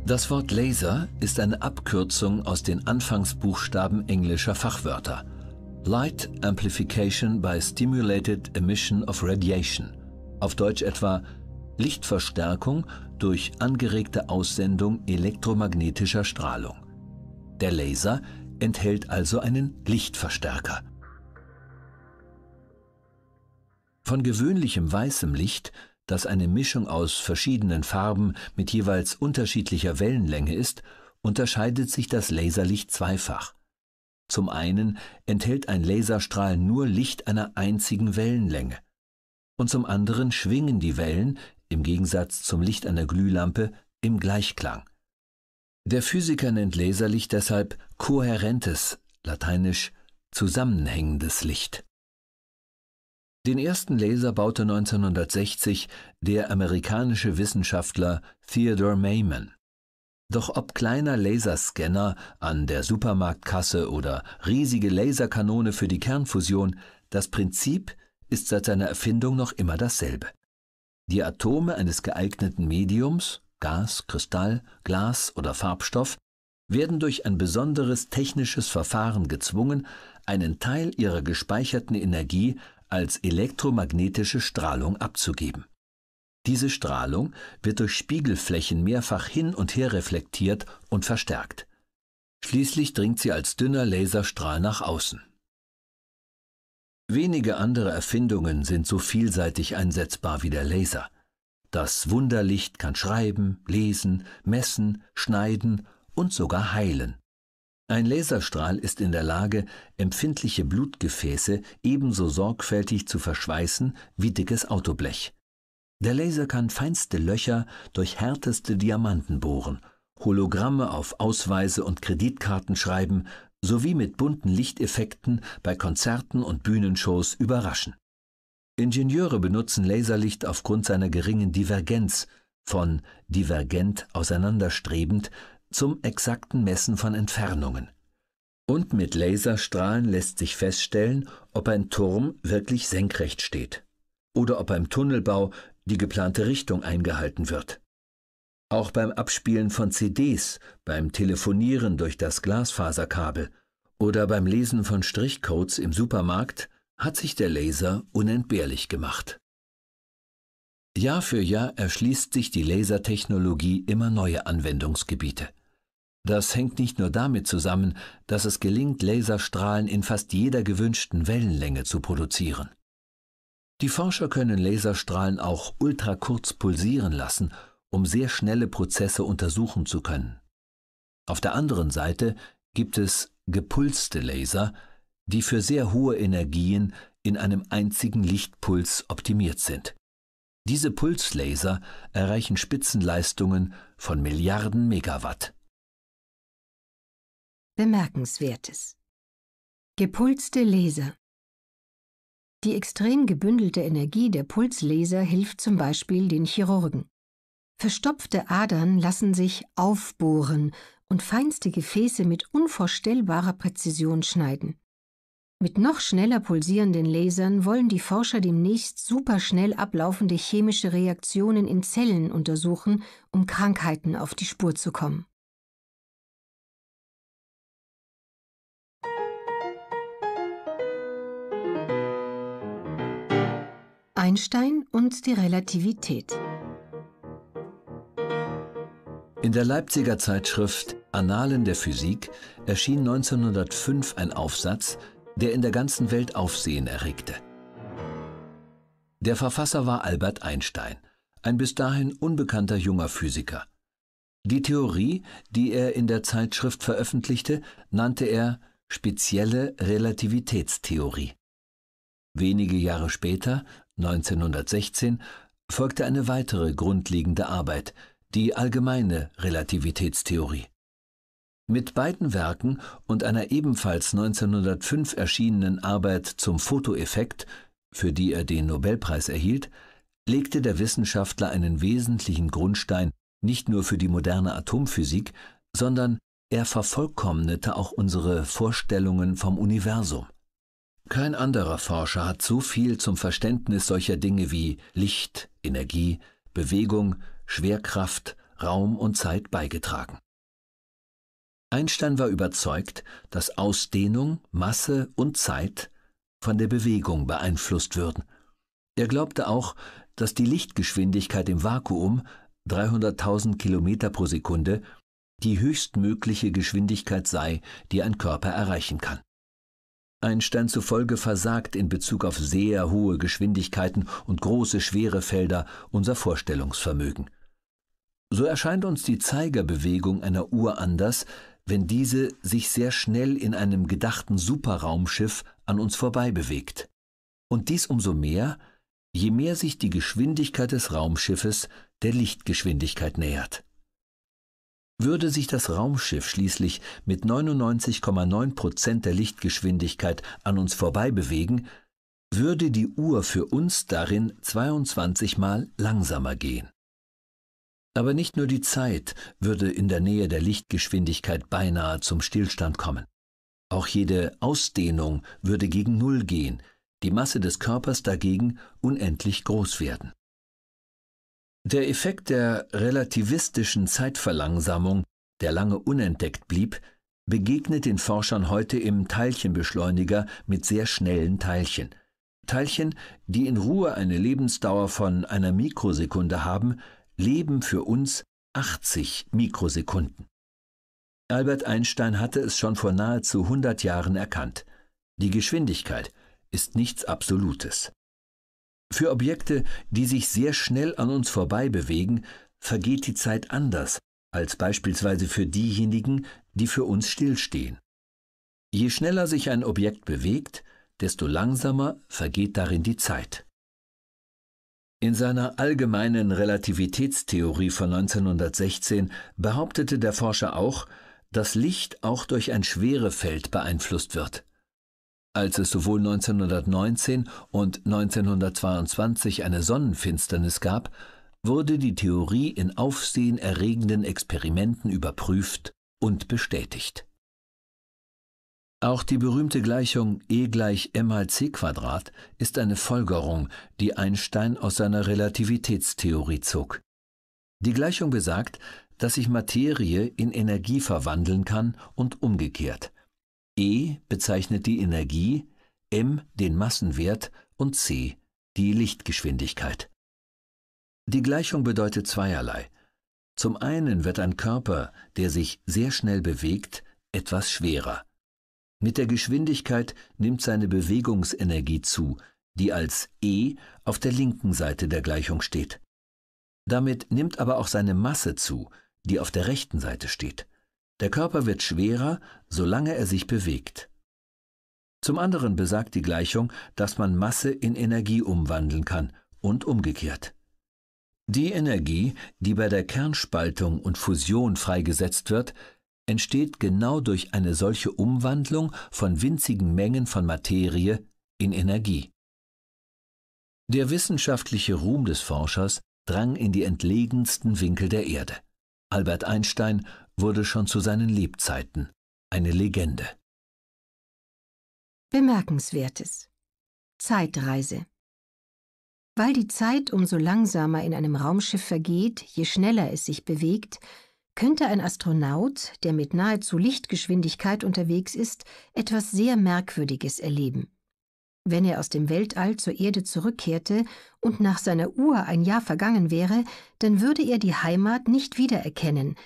Das Wort Laser ist eine Abkürzung aus den Anfangsbuchstaben englischer Fachwörter – Light Amplification by Stimulated Emission of Radiation, auf Deutsch etwa Lichtverstärkung durch angeregte Aussendung elektromagnetischer Strahlung. Der Laser enthält also einen Lichtverstärker. Von gewöhnlichem weißem Licht, das eine Mischung aus verschiedenen Farben mit jeweils unterschiedlicher Wellenlänge ist, unterscheidet sich das Laserlicht zweifach. Zum einen enthält ein Laserstrahl nur Licht einer einzigen Wellenlänge. Und zum anderen schwingen die Wellen, im Gegensatz zum Licht einer Glühlampe, im Gleichklang. Der Physiker nennt Laserlicht deshalb kohärentes, lateinisch zusammenhängendes Licht. Den ersten Laser baute 1960 der amerikanische Wissenschaftler Theodore Maiman. Doch ob kleiner Laserscanner an der Supermarktkasse oder riesige Laserkanone für die Kernfusion, das Prinzip ist seit seiner Erfindung noch immer dasselbe. Die Atome eines geeigneten Mediums, Gas, Kristall, Glas oder Farbstoff, werden durch ein besonderes technisches Verfahren gezwungen, einen Teil ihrer gespeicherten Energie als elektromagnetische Strahlung abzugeben. Diese Strahlung wird durch Spiegelflächen mehrfach hin und her reflektiert und verstärkt. Schließlich dringt sie als dünner Laserstrahl nach außen. Wenige andere Erfindungen sind so vielseitig einsetzbar wie der Laser. Das Wunderlicht kann schreiben, lesen, messen, schneiden und sogar heilen. Ein Laserstrahl ist in der Lage, empfindliche Blutgefäße ebenso sorgfältig zu verschweißen wie dickes Autoblech. Der Laser kann feinste Löcher durch härteste Diamanten bohren, Hologramme auf Ausweise und Kreditkarten schreiben sowie mit bunten Lichteffekten bei Konzerten und Bühnenshows überraschen. Ingenieure benutzen Laserlicht aufgrund seiner geringen Divergenz von divergent auseinanderstrebend zum exakten Messen von Entfernungen. Und mit Laserstrahlen lässt sich feststellen, ob ein Turm wirklich senkrecht steht oder ob beim Tunnelbau die geplante Richtung eingehalten wird. Auch beim Abspielen von CDs, beim Telefonieren durch das Glasfaserkabel oder beim Lesen von Strichcodes im Supermarkt hat sich der Laser unentbehrlich gemacht. Jahr für Jahr erschließt sich die Lasertechnologie immer neue Anwendungsgebiete. Das hängt nicht nur damit zusammen, dass es gelingt, Laserstrahlen in fast jeder gewünschten Wellenlänge zu produzieren. Die Forscher können Laserstrahlen auch ultrakurz pulsieren lassen, um sehr schnelle Prozesse untersuchen zu können. Auf der anderen Seite gibt es gepulste Laser, die für sehr hohe Energien in einem einzigen Lichtpuls optimiert sind. Diese Pulslaser erreichen Spitzenleistungen von Milliarden Megawatt. Bemerkenswertes. Gepulste Laser die extrem gebündelte Energie der Pulsleser hilft zum Beispiel den Chirurgen. Verstopfte Adern lassen sich aufbohren und feinste Gefäße mit unvorstellbarer Präzision schneiden. Mit noch schneller pulsierenden Lasern wollen die Forscher demnächst superschnell ablaufende chemische Reaktionen in Zellen untersuchen, um Krankheiten auf die Spur zu kommen. Einstein und die Relativität. In der Leipziger Zeitschrift Annalen der Physik erschien 1905 ein Aufsatz, der in der ganzen Welt Aufsehen erregte. Der Verfasser war Albert Einstein, ein bis dahin unbekannter junger Physiker. Die Theorie, die er in der Zeitschrift veröffentlichte, nannte er spezielle Relativitätstheorie. Wenige Jahre später 1916 folgte eine weitere grundlegende Arbeit, die allgemeine Relativitätstheorie. Mit beiden Werken und einer ebenfalls 1905 erschienenen Arbeit zum Fotoeffekt, für die er den Nobelpreis erhielt, legte der Wissenschaftler einen wesentlichen Grundstein nicht nur für die moderne Atomphysik, sondern er vervollkommnete auch unsere Vorstellungen vom Universum. Kein anderer Forscher hat so viel zum Verständnis solcher Dinge wie Licht, Energie, Bewegung, Schwerkraft, Raum und Zeit beigetragen. Einstein war überzeugt, dass Ausdehnung, Masse und Zeit von der Bewegung beeinflusst würden. Er glaubte auch, dass die Lichtgeschwindigkeit im Vakuum 300.000 Kilometer pro Sekunde die höchstmögliche Geschwindigkeit sei, die ein Körper erreichen kann. Einstein zufolge versagt in Bezug auf sehr hohe Geschwindigkeiten und große Schwerefelder unser Vorstellungsvermögen. So erscheint uns die Zeigerbewegung einer Uhr anders, wenn diese sich sehr schnell in einem gedachten Superraumschiff an uns vorbei bewegt. Und dies umso mehr, je mehr sich die Geschwindigkeit des Raumschiffes der Lichtgeschwindigkeit nähert. Würde sich das Raumschiff schließlich mit 99,9 Prozent der Lichtgeschwindigkeit an uns vorbei bewegen, würde die Uhr für uns darin 22 Mal langsamer gehen. Aber nicht nur die Zeit würde in der Nähe der Lichtgeschwindigkeit beinahe zum Stillstand kommen. Auch jede Ausdehnung würde gegen Null gehen, die Masse des Körpers dagegen unendlich groß werden. Der Effekt der relativistischen Zeitverlangsamung, der lange unentdeckt blieb, begegnet den Forschern heute im Teilchenbeschleuniger mit sehr schnellen Teilchen. Teilchen, die in Ruhe eine Lebensdauer von einer Mikrosekunde haben, leben für uns 80 Mikrosekunden. Albert Einstein hatte es schon vor nahezu 100 Jahren erkannt. Die Geschwindigkeit ist nichts Absolutes. Für Objekte, die sich sehr schnell an uns vorbei bewegen, vergeht die Zeit anders als beispielsweise für diejenigen, die für uns stillstehen. Je schneller sich ein Objekt bewegt, desto langsamer vergeht darin die Zeit. In seiner allgemeinen Relativitätstheorie von 1916 behauptete der Forscher auch, dass Licht auch durch ein Schwerefeld beeinflusst wird. Als es sowohl 1919 und 1922 eine Sonnenfinsternis gab, wurde die Theorie in aufsehenerregenden Experimenten überprüft und bestätigt. Auch die berühmte Gleichung E gleich m mal c Quadrat ist eine Folgerung, die Einstein aus seiner Relativitätstheorie zog. Die Gleichung besagt, dass sich Materie in Energie verwandeln kann und umgekehrt. E bezeichnet die Energie, M den Massenwert und C die Lichtgeschwindigkeit. Die Gleichung bedeutet zweierlei. Zum einen wird ein Körper, der sich sehr schnell bewegt, etwas schwerer. Mit der Geschwindigkeit nimmt seine Bewegungsenergie zu, die als E auf der linken Seite der Gleichung steht. Damit nimmt aber auch seine Masse zu, die auf der rechten Seite steht. Der Körper wird schwerer, solange er sich bewegt. Zum anderen besagt die Gleichung, dass man Masse in Energie umwandeln kann und umgekehrt. Die Energie, die bei der Kernspaltung und Fusion freigesetzt wird, entsteht genau durch eine solche Umwandlung von winzigen Mengen von Materie in Energie. Der wissenschaftliche Ruhm des Forschers drang in die entlegensten Winkel der Erde. Albert Einstein wurde schon zu seinen Lebzeiten eine Legende. Bemerkenswertes. Zeitreise. Weil die Zeit umso langsamer in einem Raumschiff vergeht, je schneller es sich bewegt, könnte ein Astronaut, der mit nahezu Lichtgeschwindigkeit unterwegs ist, etwas sehr Merkwürdiges erleben. Wenn er aus dem Weltall zur Erde zurückkehrte und nach seiner Uhr ein Jahr vergangen wäre, dann würde er die Heimat nicht wiedererkennen,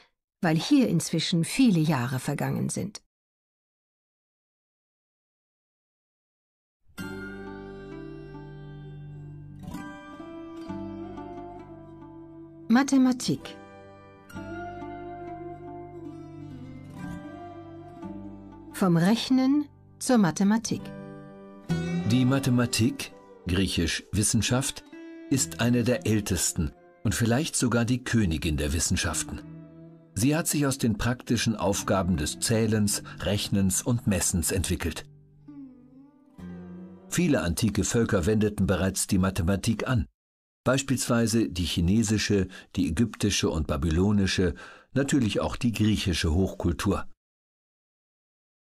weil hier inzwischen viele Jahre vergangen sind. Mathematik Vom Rechnen zur Mathematik. Die Mathematik, griechisch Wissenschaft, ist eine der ältesten und vielleicht sogar die Königin der Wissenschaften. Sie hat sich aus den praktischen Aufgaben des Zählens, Rechnens und Messens entwickelt. Viele antike Völker wendeten bereits die Mathematik an, beispielsweise die chinesische, die ägyptische und babylonische, natürlich auch die griechische Hochkultur.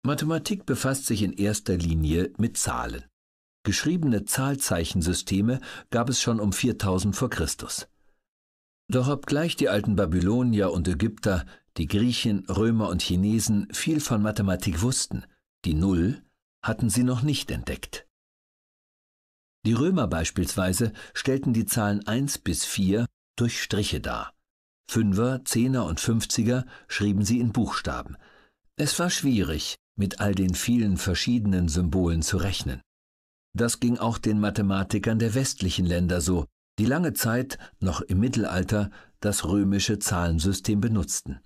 Mathematik befasst sich in erster Linie mit Zahlen. Geschriebene Zahlzeichensysteme gab es schon um 4000 vor Christus. Doch obgleich die alten Babylonier und Ägypter, die Griechen, Römer und Chinesen viel von Mathematik wussten, die Null hatten sie noch nicht entdeckt. Die Römer beispielsweise stellten die Zahlen 1 bis 4 durch Striche dar. Fünfer, Zehner und Fünfziger schrieben sie in Buchstaben. Es war schwierig, mit all den vielen verschiedenen Symbolen zu rechnen. Das ging auch den Mathematikern der westlichen Länder so, die lange Zeit, noch im Mittelalter, das römische Zahlensystem benutzten.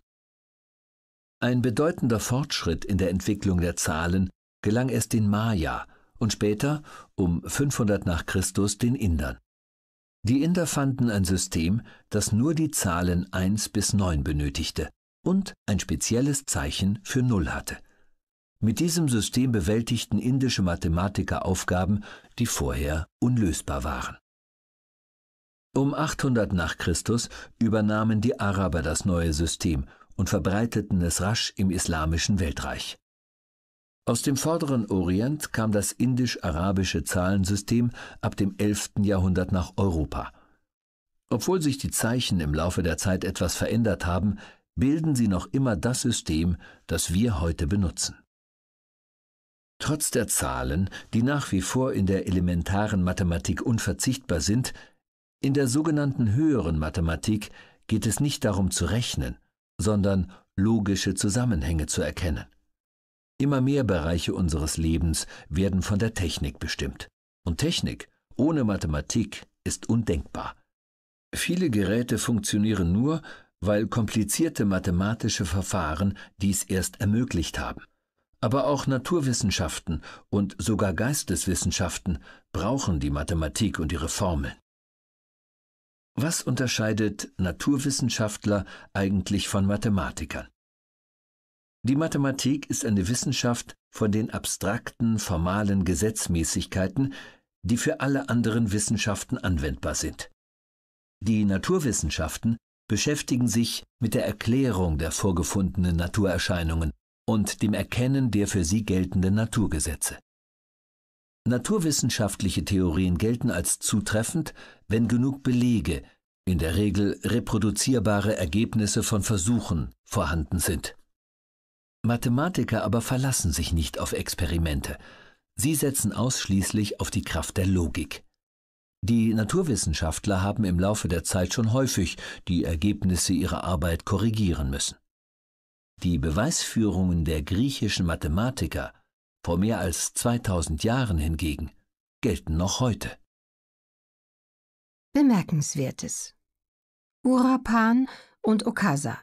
Ein bedeutender Fortschritt in der Entwicklung der Zahlen gelang erst den Maya und später um 500 nach Christus den Indern. Die Inder fanden ein System, das nur die Zahlen 1 bis 9 benötigte und ein spezielles Zeichen für 0 hatte. Mit diesem System bewältigten indische Mathematiker Aufgaben, die vorher unlösbar waren. Um 800 nach Christus übernahmen die Araber das neue System und verbreiteten es rasch im islamischen Weltreich. Aus dem vorderen Orient kam das indisch-arabische Zahlensystem ab dem 11. Jahrhundert nach Europa. Obwohl sich die Zeichen im Laufe der Zeit etwas verändert haben, bilden sie noch immer das System, das wir heute benutzen. Trotz der Zahlen, die nach wie vor in der elementaren Mathematik unverzichtbar sind, in der sogenannten höheren Mathematik geht es nicht darum zu rechnen, sondern logische Zusammenhänge zu erkennen. Immer mehr Bereiche unseres Lebens werden von der Technik bestimmt. Und Technik ohne Mathematik ist undenkbar. Viele Geräte funktionieren nur, weil komplizierte mathematische Verfahren dies erst ermöglicht haben. Aber auch Naturwissenschaften und sogar Geisteswissenschaften brauchen die Mathematik und ihre Formeln. Was unterscheidet Naturwissenschaftler eigentlich von Mathematikern? Die Mathematik ist eine Wissenschaft von den abstrakten, formalen Gesetzmäßigkeiten, die für alle anderen Wissenschaften anwendbar sind. Die Naturwissenschaften beschäftigen sich mit der Erklärung der vorgefundenen Naturerscheinungen und dem Erkennen der für sie geltenden Naturgesetze. Naturwissenschaftliche Theorien gelten als zutreffend, wenn genug Belege, in der Regel reproduzierbare Ergebnisse von Versuchen vorhanden sind. Mathematiker aber verlassen sich nicht auf Experimente. Sie setzen ausschließlich auf die Kraft der Logik. Die Naturwissenschaftler haben im Laufe der Zeit schon häufig die Ergebnisse ihrer Arbeit korrigieren müssen. Die Beweisführungen der griechischen Mathematiker vor mehr als 2000 Jahren hingegen gelten noch heute. Bemerkenswertes Urapan und Okasa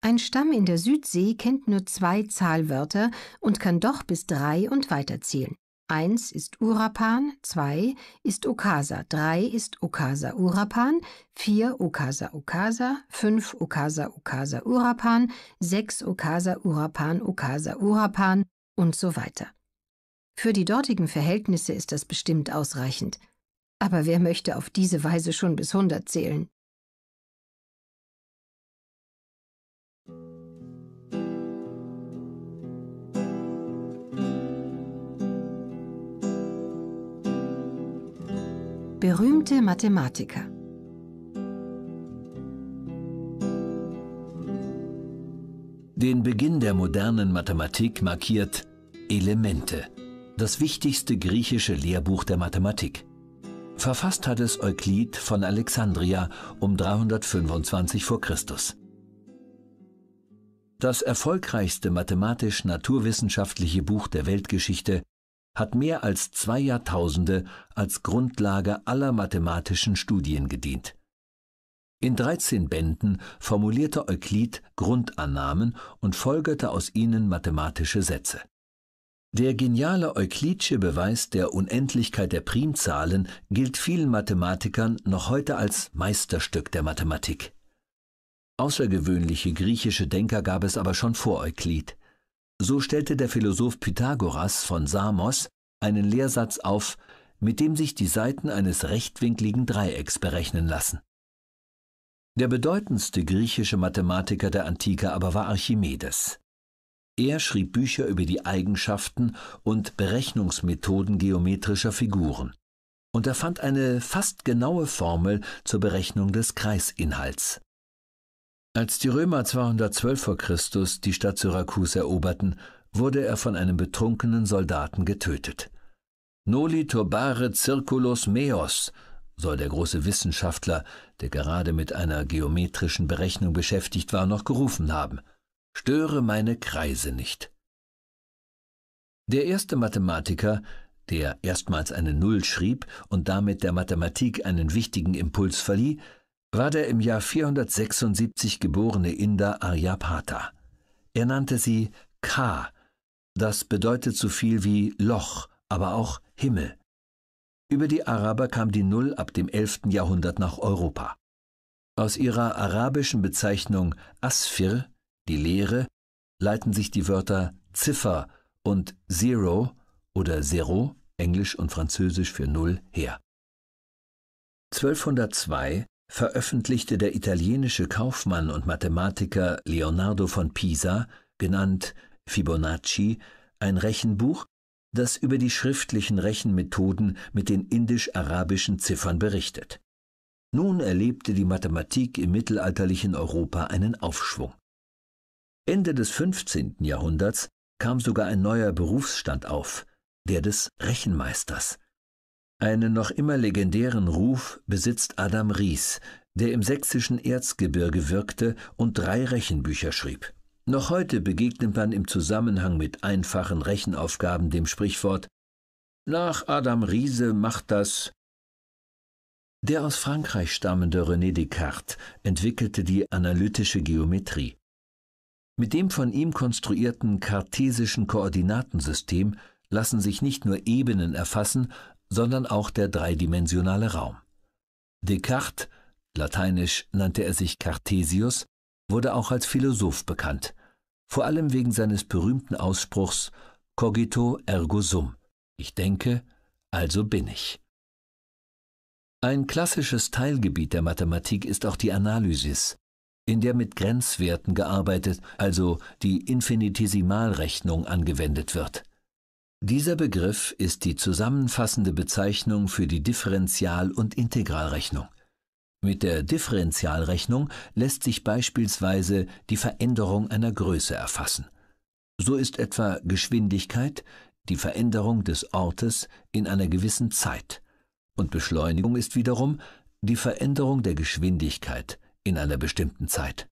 Ein Stamm in der Südsee kennt nur zwei Zahlwörter und kann doch bis drei und weiterzählen. Eins ist Urapan, zwei ist Okasa, drei ist Okasa Urapan, vier Okasa Okasa, fünf Okasa Okasa Urapan, sechs Okasa Urapan Okasa Urapan, und so weiter. Für die dortigen Verhältnisse ist das bestimmt ausreichend, aber wer möchte auf diese Weise schon bis 100 zählen? Berühmte Mathematiker Den Beginn der modernen Mathematik markiert Elemente, das wichtigste griechische Lehrbuch der Mathematik. Verfasst hat es Euklid von Alexandria um 325 v. Chr. Das erfolgreichste mathematisch-naturwissenschaftliche Buch der Weltgeschichte hat mehr als zwei Jahrtausende als Grundlage aller mathematischen Studien gedient. In 13 Bänden formulierte Euklid Grundannahmen und folgerte aus ihnen mathematische Sätze. Der geniale Euklidsche Beweis der Unendlichkeit der Primzahlen gilt vielen Mathematikern noch heute als Meisterstück der Mathematik. Außergewöhnliche griechische Denker gab es aber schon vor Euklid. So stellte der Philosoph Pythagoras von Samos einen Lehrsatz auf, mit dem sich die Seiten eines rechtwinkligen Dreiecks berechnen lassen. Der bedeutendste griechische Mathematiker der Antike aber war Archimedes. Er schrieb Bücher über die Eigenschaften und Berechnungsmethoden geometrischer Figuren und erfand eine fast genaue Formel zur Berechnung des Kreisinhalts. Als die Römer 212 vor Christus die Stadt Syrakus eroberten, wurde er von einem betrunkenen Soldaten getötet. Noli turbare circulus meos, soll der große Wissenschaftler, der gerade mit einer geometrischen Berechnung beschäftigt war, noch gerufen haben. Störe meine Kreise nicht. Der erste Mathematiker, der erstmals eine Null schrieb und damit der Mathematik einen wichtigen Impuls verlieh, war der im Jahr 476 geborene Inder Aryapata. Er nannte sie K. Das bedeutet so viel wie Loch, aber auch Himmel. Über die Araber kam die Null ab dem 11. Jahrhundert nach Europa. Aus ihrer arabischen Bezeichnung Asfir, die Leere, leiten sich die Wörter Ziffer und Zero oder Zero, englisch und französisch für Null, her. 1202 veröffentlichte der italienische Kaufmann und Mathematiker Leonardo von Pisa, genannt Fibonacci, ein Rechenbuch, das über die schriftlichen Rechenmethoden mit den indisch-arabischen Ziffern berichtet. Nun erlebte die Mathematik im mittelalterlichen Europa einen Aufschwung. Ende des 15. Jahrhunderts kam sogar ein neuer Berufsstand auf, der des Rechenmeisters. Einen noch immer legendären Ruf besitzt Adam Ries, der im sächsischen Erzgebirge wirkte und drei Rechenbücher schrieb. Noch heute begegnet man im Zusammenhang mit einfachen Rechenaufgaben dem Sprichwort Nach Adam Riese macht das. Der aus Frankreich stammende René Descartes entwickelte die analytische Geometrie. Mit dem von ihm konstruierten kartesischen Koordinatensystem lassen sich nicht nur Ebenen erfassen, sondern auch der dreidimensionale Raum. Descartes, lateinisch nannte er sich Cartesius, wurde auch als Philosoph bekannt, vor allem wegen seines berühmten Ausspruchs Cogito ergo sum. Ich denke, also bin ich. Ein klassisches Teilgebiet der Mathematik ist auch die Analysis, in der mit Grenzwerten gearbeitet, also die Infinitesimalrechnung angewendet wird. Dieser Begriff ist die zusammenfassende Bezeichnung für die Differential- und Integralrechnung. Mit der Differentialrechnung lässt sich beispielsweise die Veränderung einer Größe erfassen. So ist etwa Geschwindigkeit die Veränderung des Ortes in einer gewissen Zeit und Beschleunigung ist wiederum die Veränderung der Geschwindigkeit in einer bestimmten Zeit.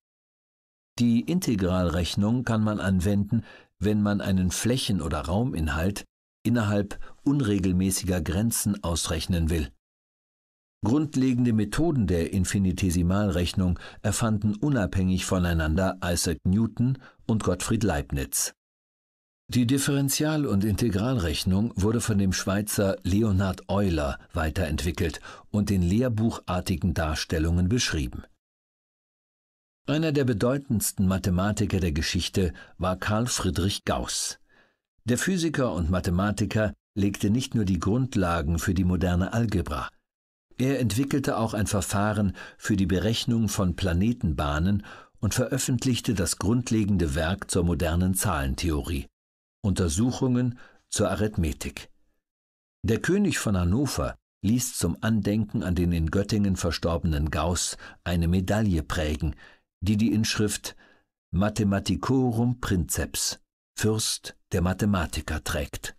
Die Integralrechnung kann man anwenden, wenn man einen Flächen- oder Rauminhalt innerhalb unregelmäßiger Grenzen ausrechnen will. Grundlegende Methoden der Infinitesimalrechnung erfanden unabhängig voneinander Isaac Newton und Gottfried Leibniz. Die Differential- und Integralrechnung wurde von dem Schweizer Leonhard Euler weiterentwickelt und in lehrbuchartigen Darstellungen beschrieben. Einer der bedeutendsten Mathematiker der Geschichte war Karl Friedrich Gauss. Der Physiker und Mathematiker legte nicht nur die Grundlagen für die moderne Algebra, er entwickelte auch ein Verfahren für die Berechnung von Planetenbahnen und veröffentlichte das grundlegende Werk zur modernen Zahlentheorie Untersuchungen zur Arithmetik. Der König von Hannover ließ zum Andenken an den in Göttingen verstorbenen Gauss eine Medaille prägen, die die Inschrift Mathematicorum Princeps Fürst der Mathematiker trägt.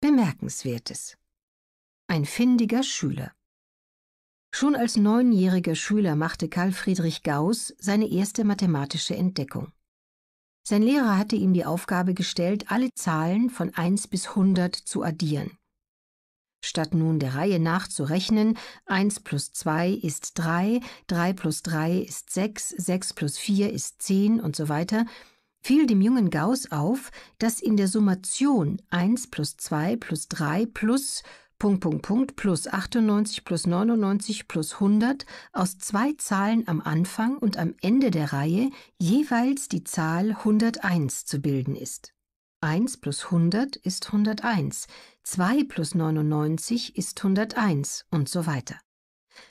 Bemerkenswertes ein findiger Schüler. Schon als neunjähriger Schüler machte Karl Friedrich Gauß seine erste mathematische Entdeckung. Sein Lehrer hatte ihm die Aufgabe gestellt, alle Zahlen von 1 bis 100 zu addieren. Statt nun der Reihe nach zu rechnen, 1 plus 2 ist 3, 3 plus 3 ist 6, 6 plus 4 ist 10 und so weiter, fiel dem jungen Gauß auf, dass in der Summation 1 plus 2 plus 3 plus Punkt, Punkt, Punkt plus 98 plus 99 plus 100 aus zwei Zahlen am Anfang und am Ende der Reihe jeweils die Zahl 101 zu bilden ist. 1 plus 100 ist 101, 2 plus 99 ist 101 und so weiter.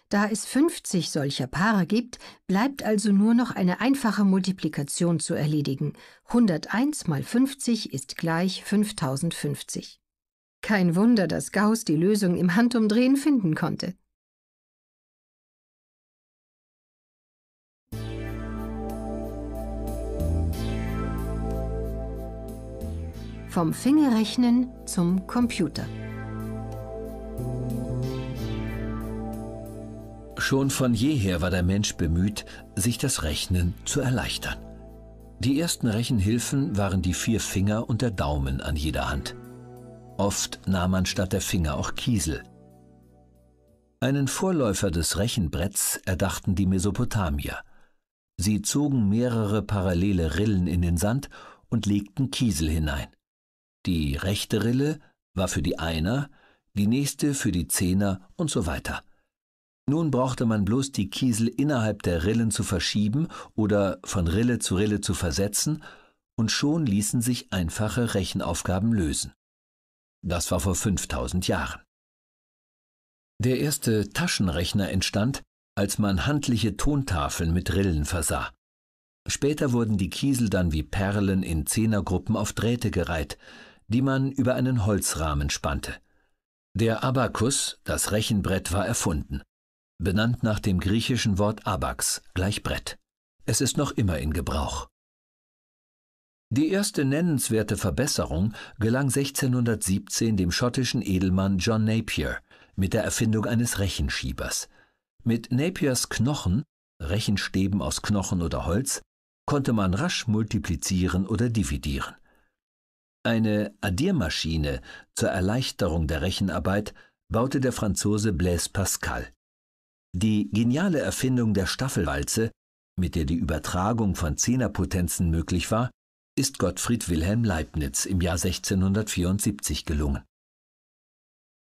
Da es 50 solcher Paare gibt, bleibt also nur noch eine einfache Multiplikation zu erledigen. 101 mal 50 ist gleich 5050. Kein Wunder, dass Gauss die Lösung im Handumdrehen finden konnte. Vom Fingerrechnen zum Computer. Schon von jeher war der Mensch bemüht, sich das Rechnen zu erleichtern. Die ersten Rechenhilfen waren die vier Finger und der Daumen an jeder Hand. Oft nahm man statt der Finger auch Kiesel. Einen Vorläufer des Rechenbretts erdachten die Mesopotamier. Sie zogen mehrere parallele Rillen in den Sand und legten Kiesel hinein. Die rechte Rille war für die Einer, die nächste für die Zehner und so weiter. Nun brauchte man bloß die Kiesel innerhalb der Rillen zu verschieben oder von Rille zu Rille zu versetzen, und schon ließen sich einfache Rechenaufgaben lösen. Das war vor 5000 Jahren. Der erste Taschenrechner entstand, als man handliche Tontafeln mit Rillen versah. Später wurden die Kiesel dann wie Perlen in Zehnergruppen auf Drähte gereiht, die man über einen Holzrahmen spannte. Der Abakus, das Rechenbrett, war erfunden, benannt nach dem griechischen Wort Abax, gleich Brett. Es ist noch immer in Gebrauch. Die erste nennenswerte Verbesserung gelang 1617 dem schottischen Edelmann John Napier mit der Erfindung eines Rechenschiebers. Mit Napiers Knochen, Rechenstäben aus Knochen oder Holz, konnte man rasch multiplizieren oder dividieren. Eine Addiermaschine zur Erleichterung der Rechenarbeit baute der Franzose Blaise Pascal. Die geniale Erfindung der Staffelwalze, mit der die Übertragung von Zehnerpotenzen möglich war, ist Gottfried Wilhelm Leibniz im Jahr 1674 gelungen.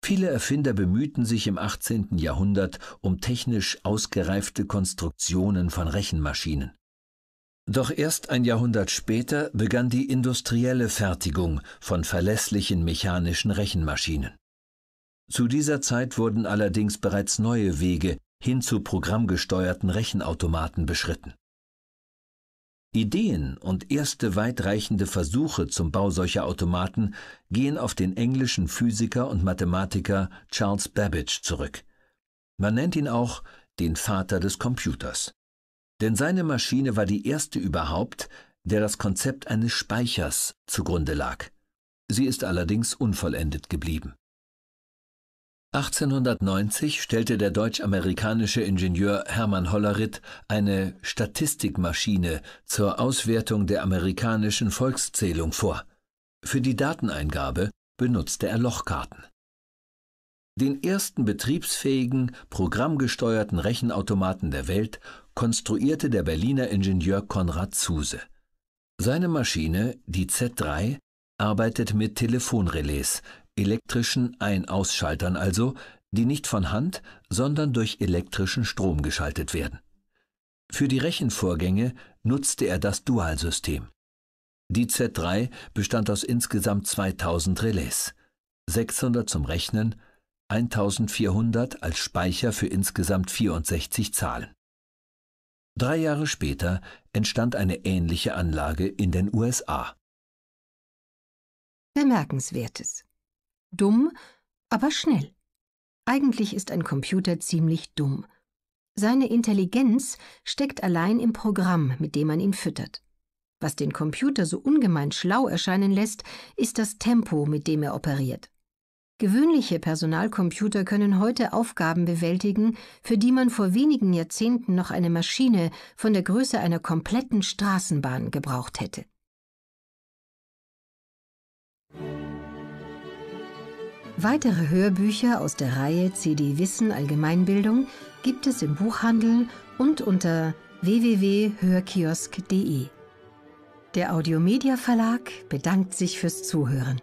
Viele Erfinder bemühten sich im 18. Jahrhundert um technisch ausgereifte Konstruktionen von Rechenmaschinen. Doch erst ein Jahrhundert später begann die industrielle Fertigung von verlässlichen mechanischen Rechenmaschinen. Zu dieser Zeit wurden allerdings bereits neue Wege hin zu programmgesteuerten Rechenautomaten beschritten. Ideen und erste weitreichende Versuche zum Bau solcher Automaten gehen auf den englischen Physiker und Mathematiker Charles Babbage zurück. Man nennt ihn auch den Vater des Computers. Denn seine Maschine war die erste überhaupt, der das Konzept eines Speichers zugrunde lag. Sie ist allerdings unvollendet geblieben. 1890 stellte der deutsch-amerikanische Ingenieur Hermann Hollerith eine Statistikmaschine zur Auswertung der amerikanischen Volkszählung vor. Für die Dateneingabe benutzte er Lochkarten. Den ersten betriebsfähigen, programmgesteuerten Rechenautomaten der Welt konstruierte der Berliner Ingenieur Konrad Zuse. Seine Maschine, die Z3, arbeitet mit Telefonrelais, elektrischen Ein-Ausschaltern also, die nicht von Hand, sondern durch elektrischen Strom geschaltet werden. Für die Rechenvorgänge nutzte er das Dualsystem. Die Z3 bestand aus insgesamt 2000 Relais, 600 zum Rechnen, 1400 als Speicher für insgesamt 64 Zahlen. Drei Jahre später entstand eine ähnliche Anlage in den USA. Bemerkenswertes. Dumm, aber schnell. Eigentlich ist ein Computer ziemlich dumm. Seine Intelligenz steckt allein im Programm, mit dem man ihn füttert. Was den Computer so ungemein schlau erscheinen lässt, ist das Tempo, mit dem er operiert. Gewöhnliche Personalcomputer können heute Aufgaben bewältigen, für die man vor wenigen Jahrzehnten noch eine Maschine von der Größe einer kompletten Straßenbahn gebraucht hätte. Weitere Hörbücher aus der Reihe CD Wissen Allgemeinbildung gibt es im Buchhandel und unter www.hörkiosk.de. Der Audiomedia Verlag bedankt sich fürs Zuhören.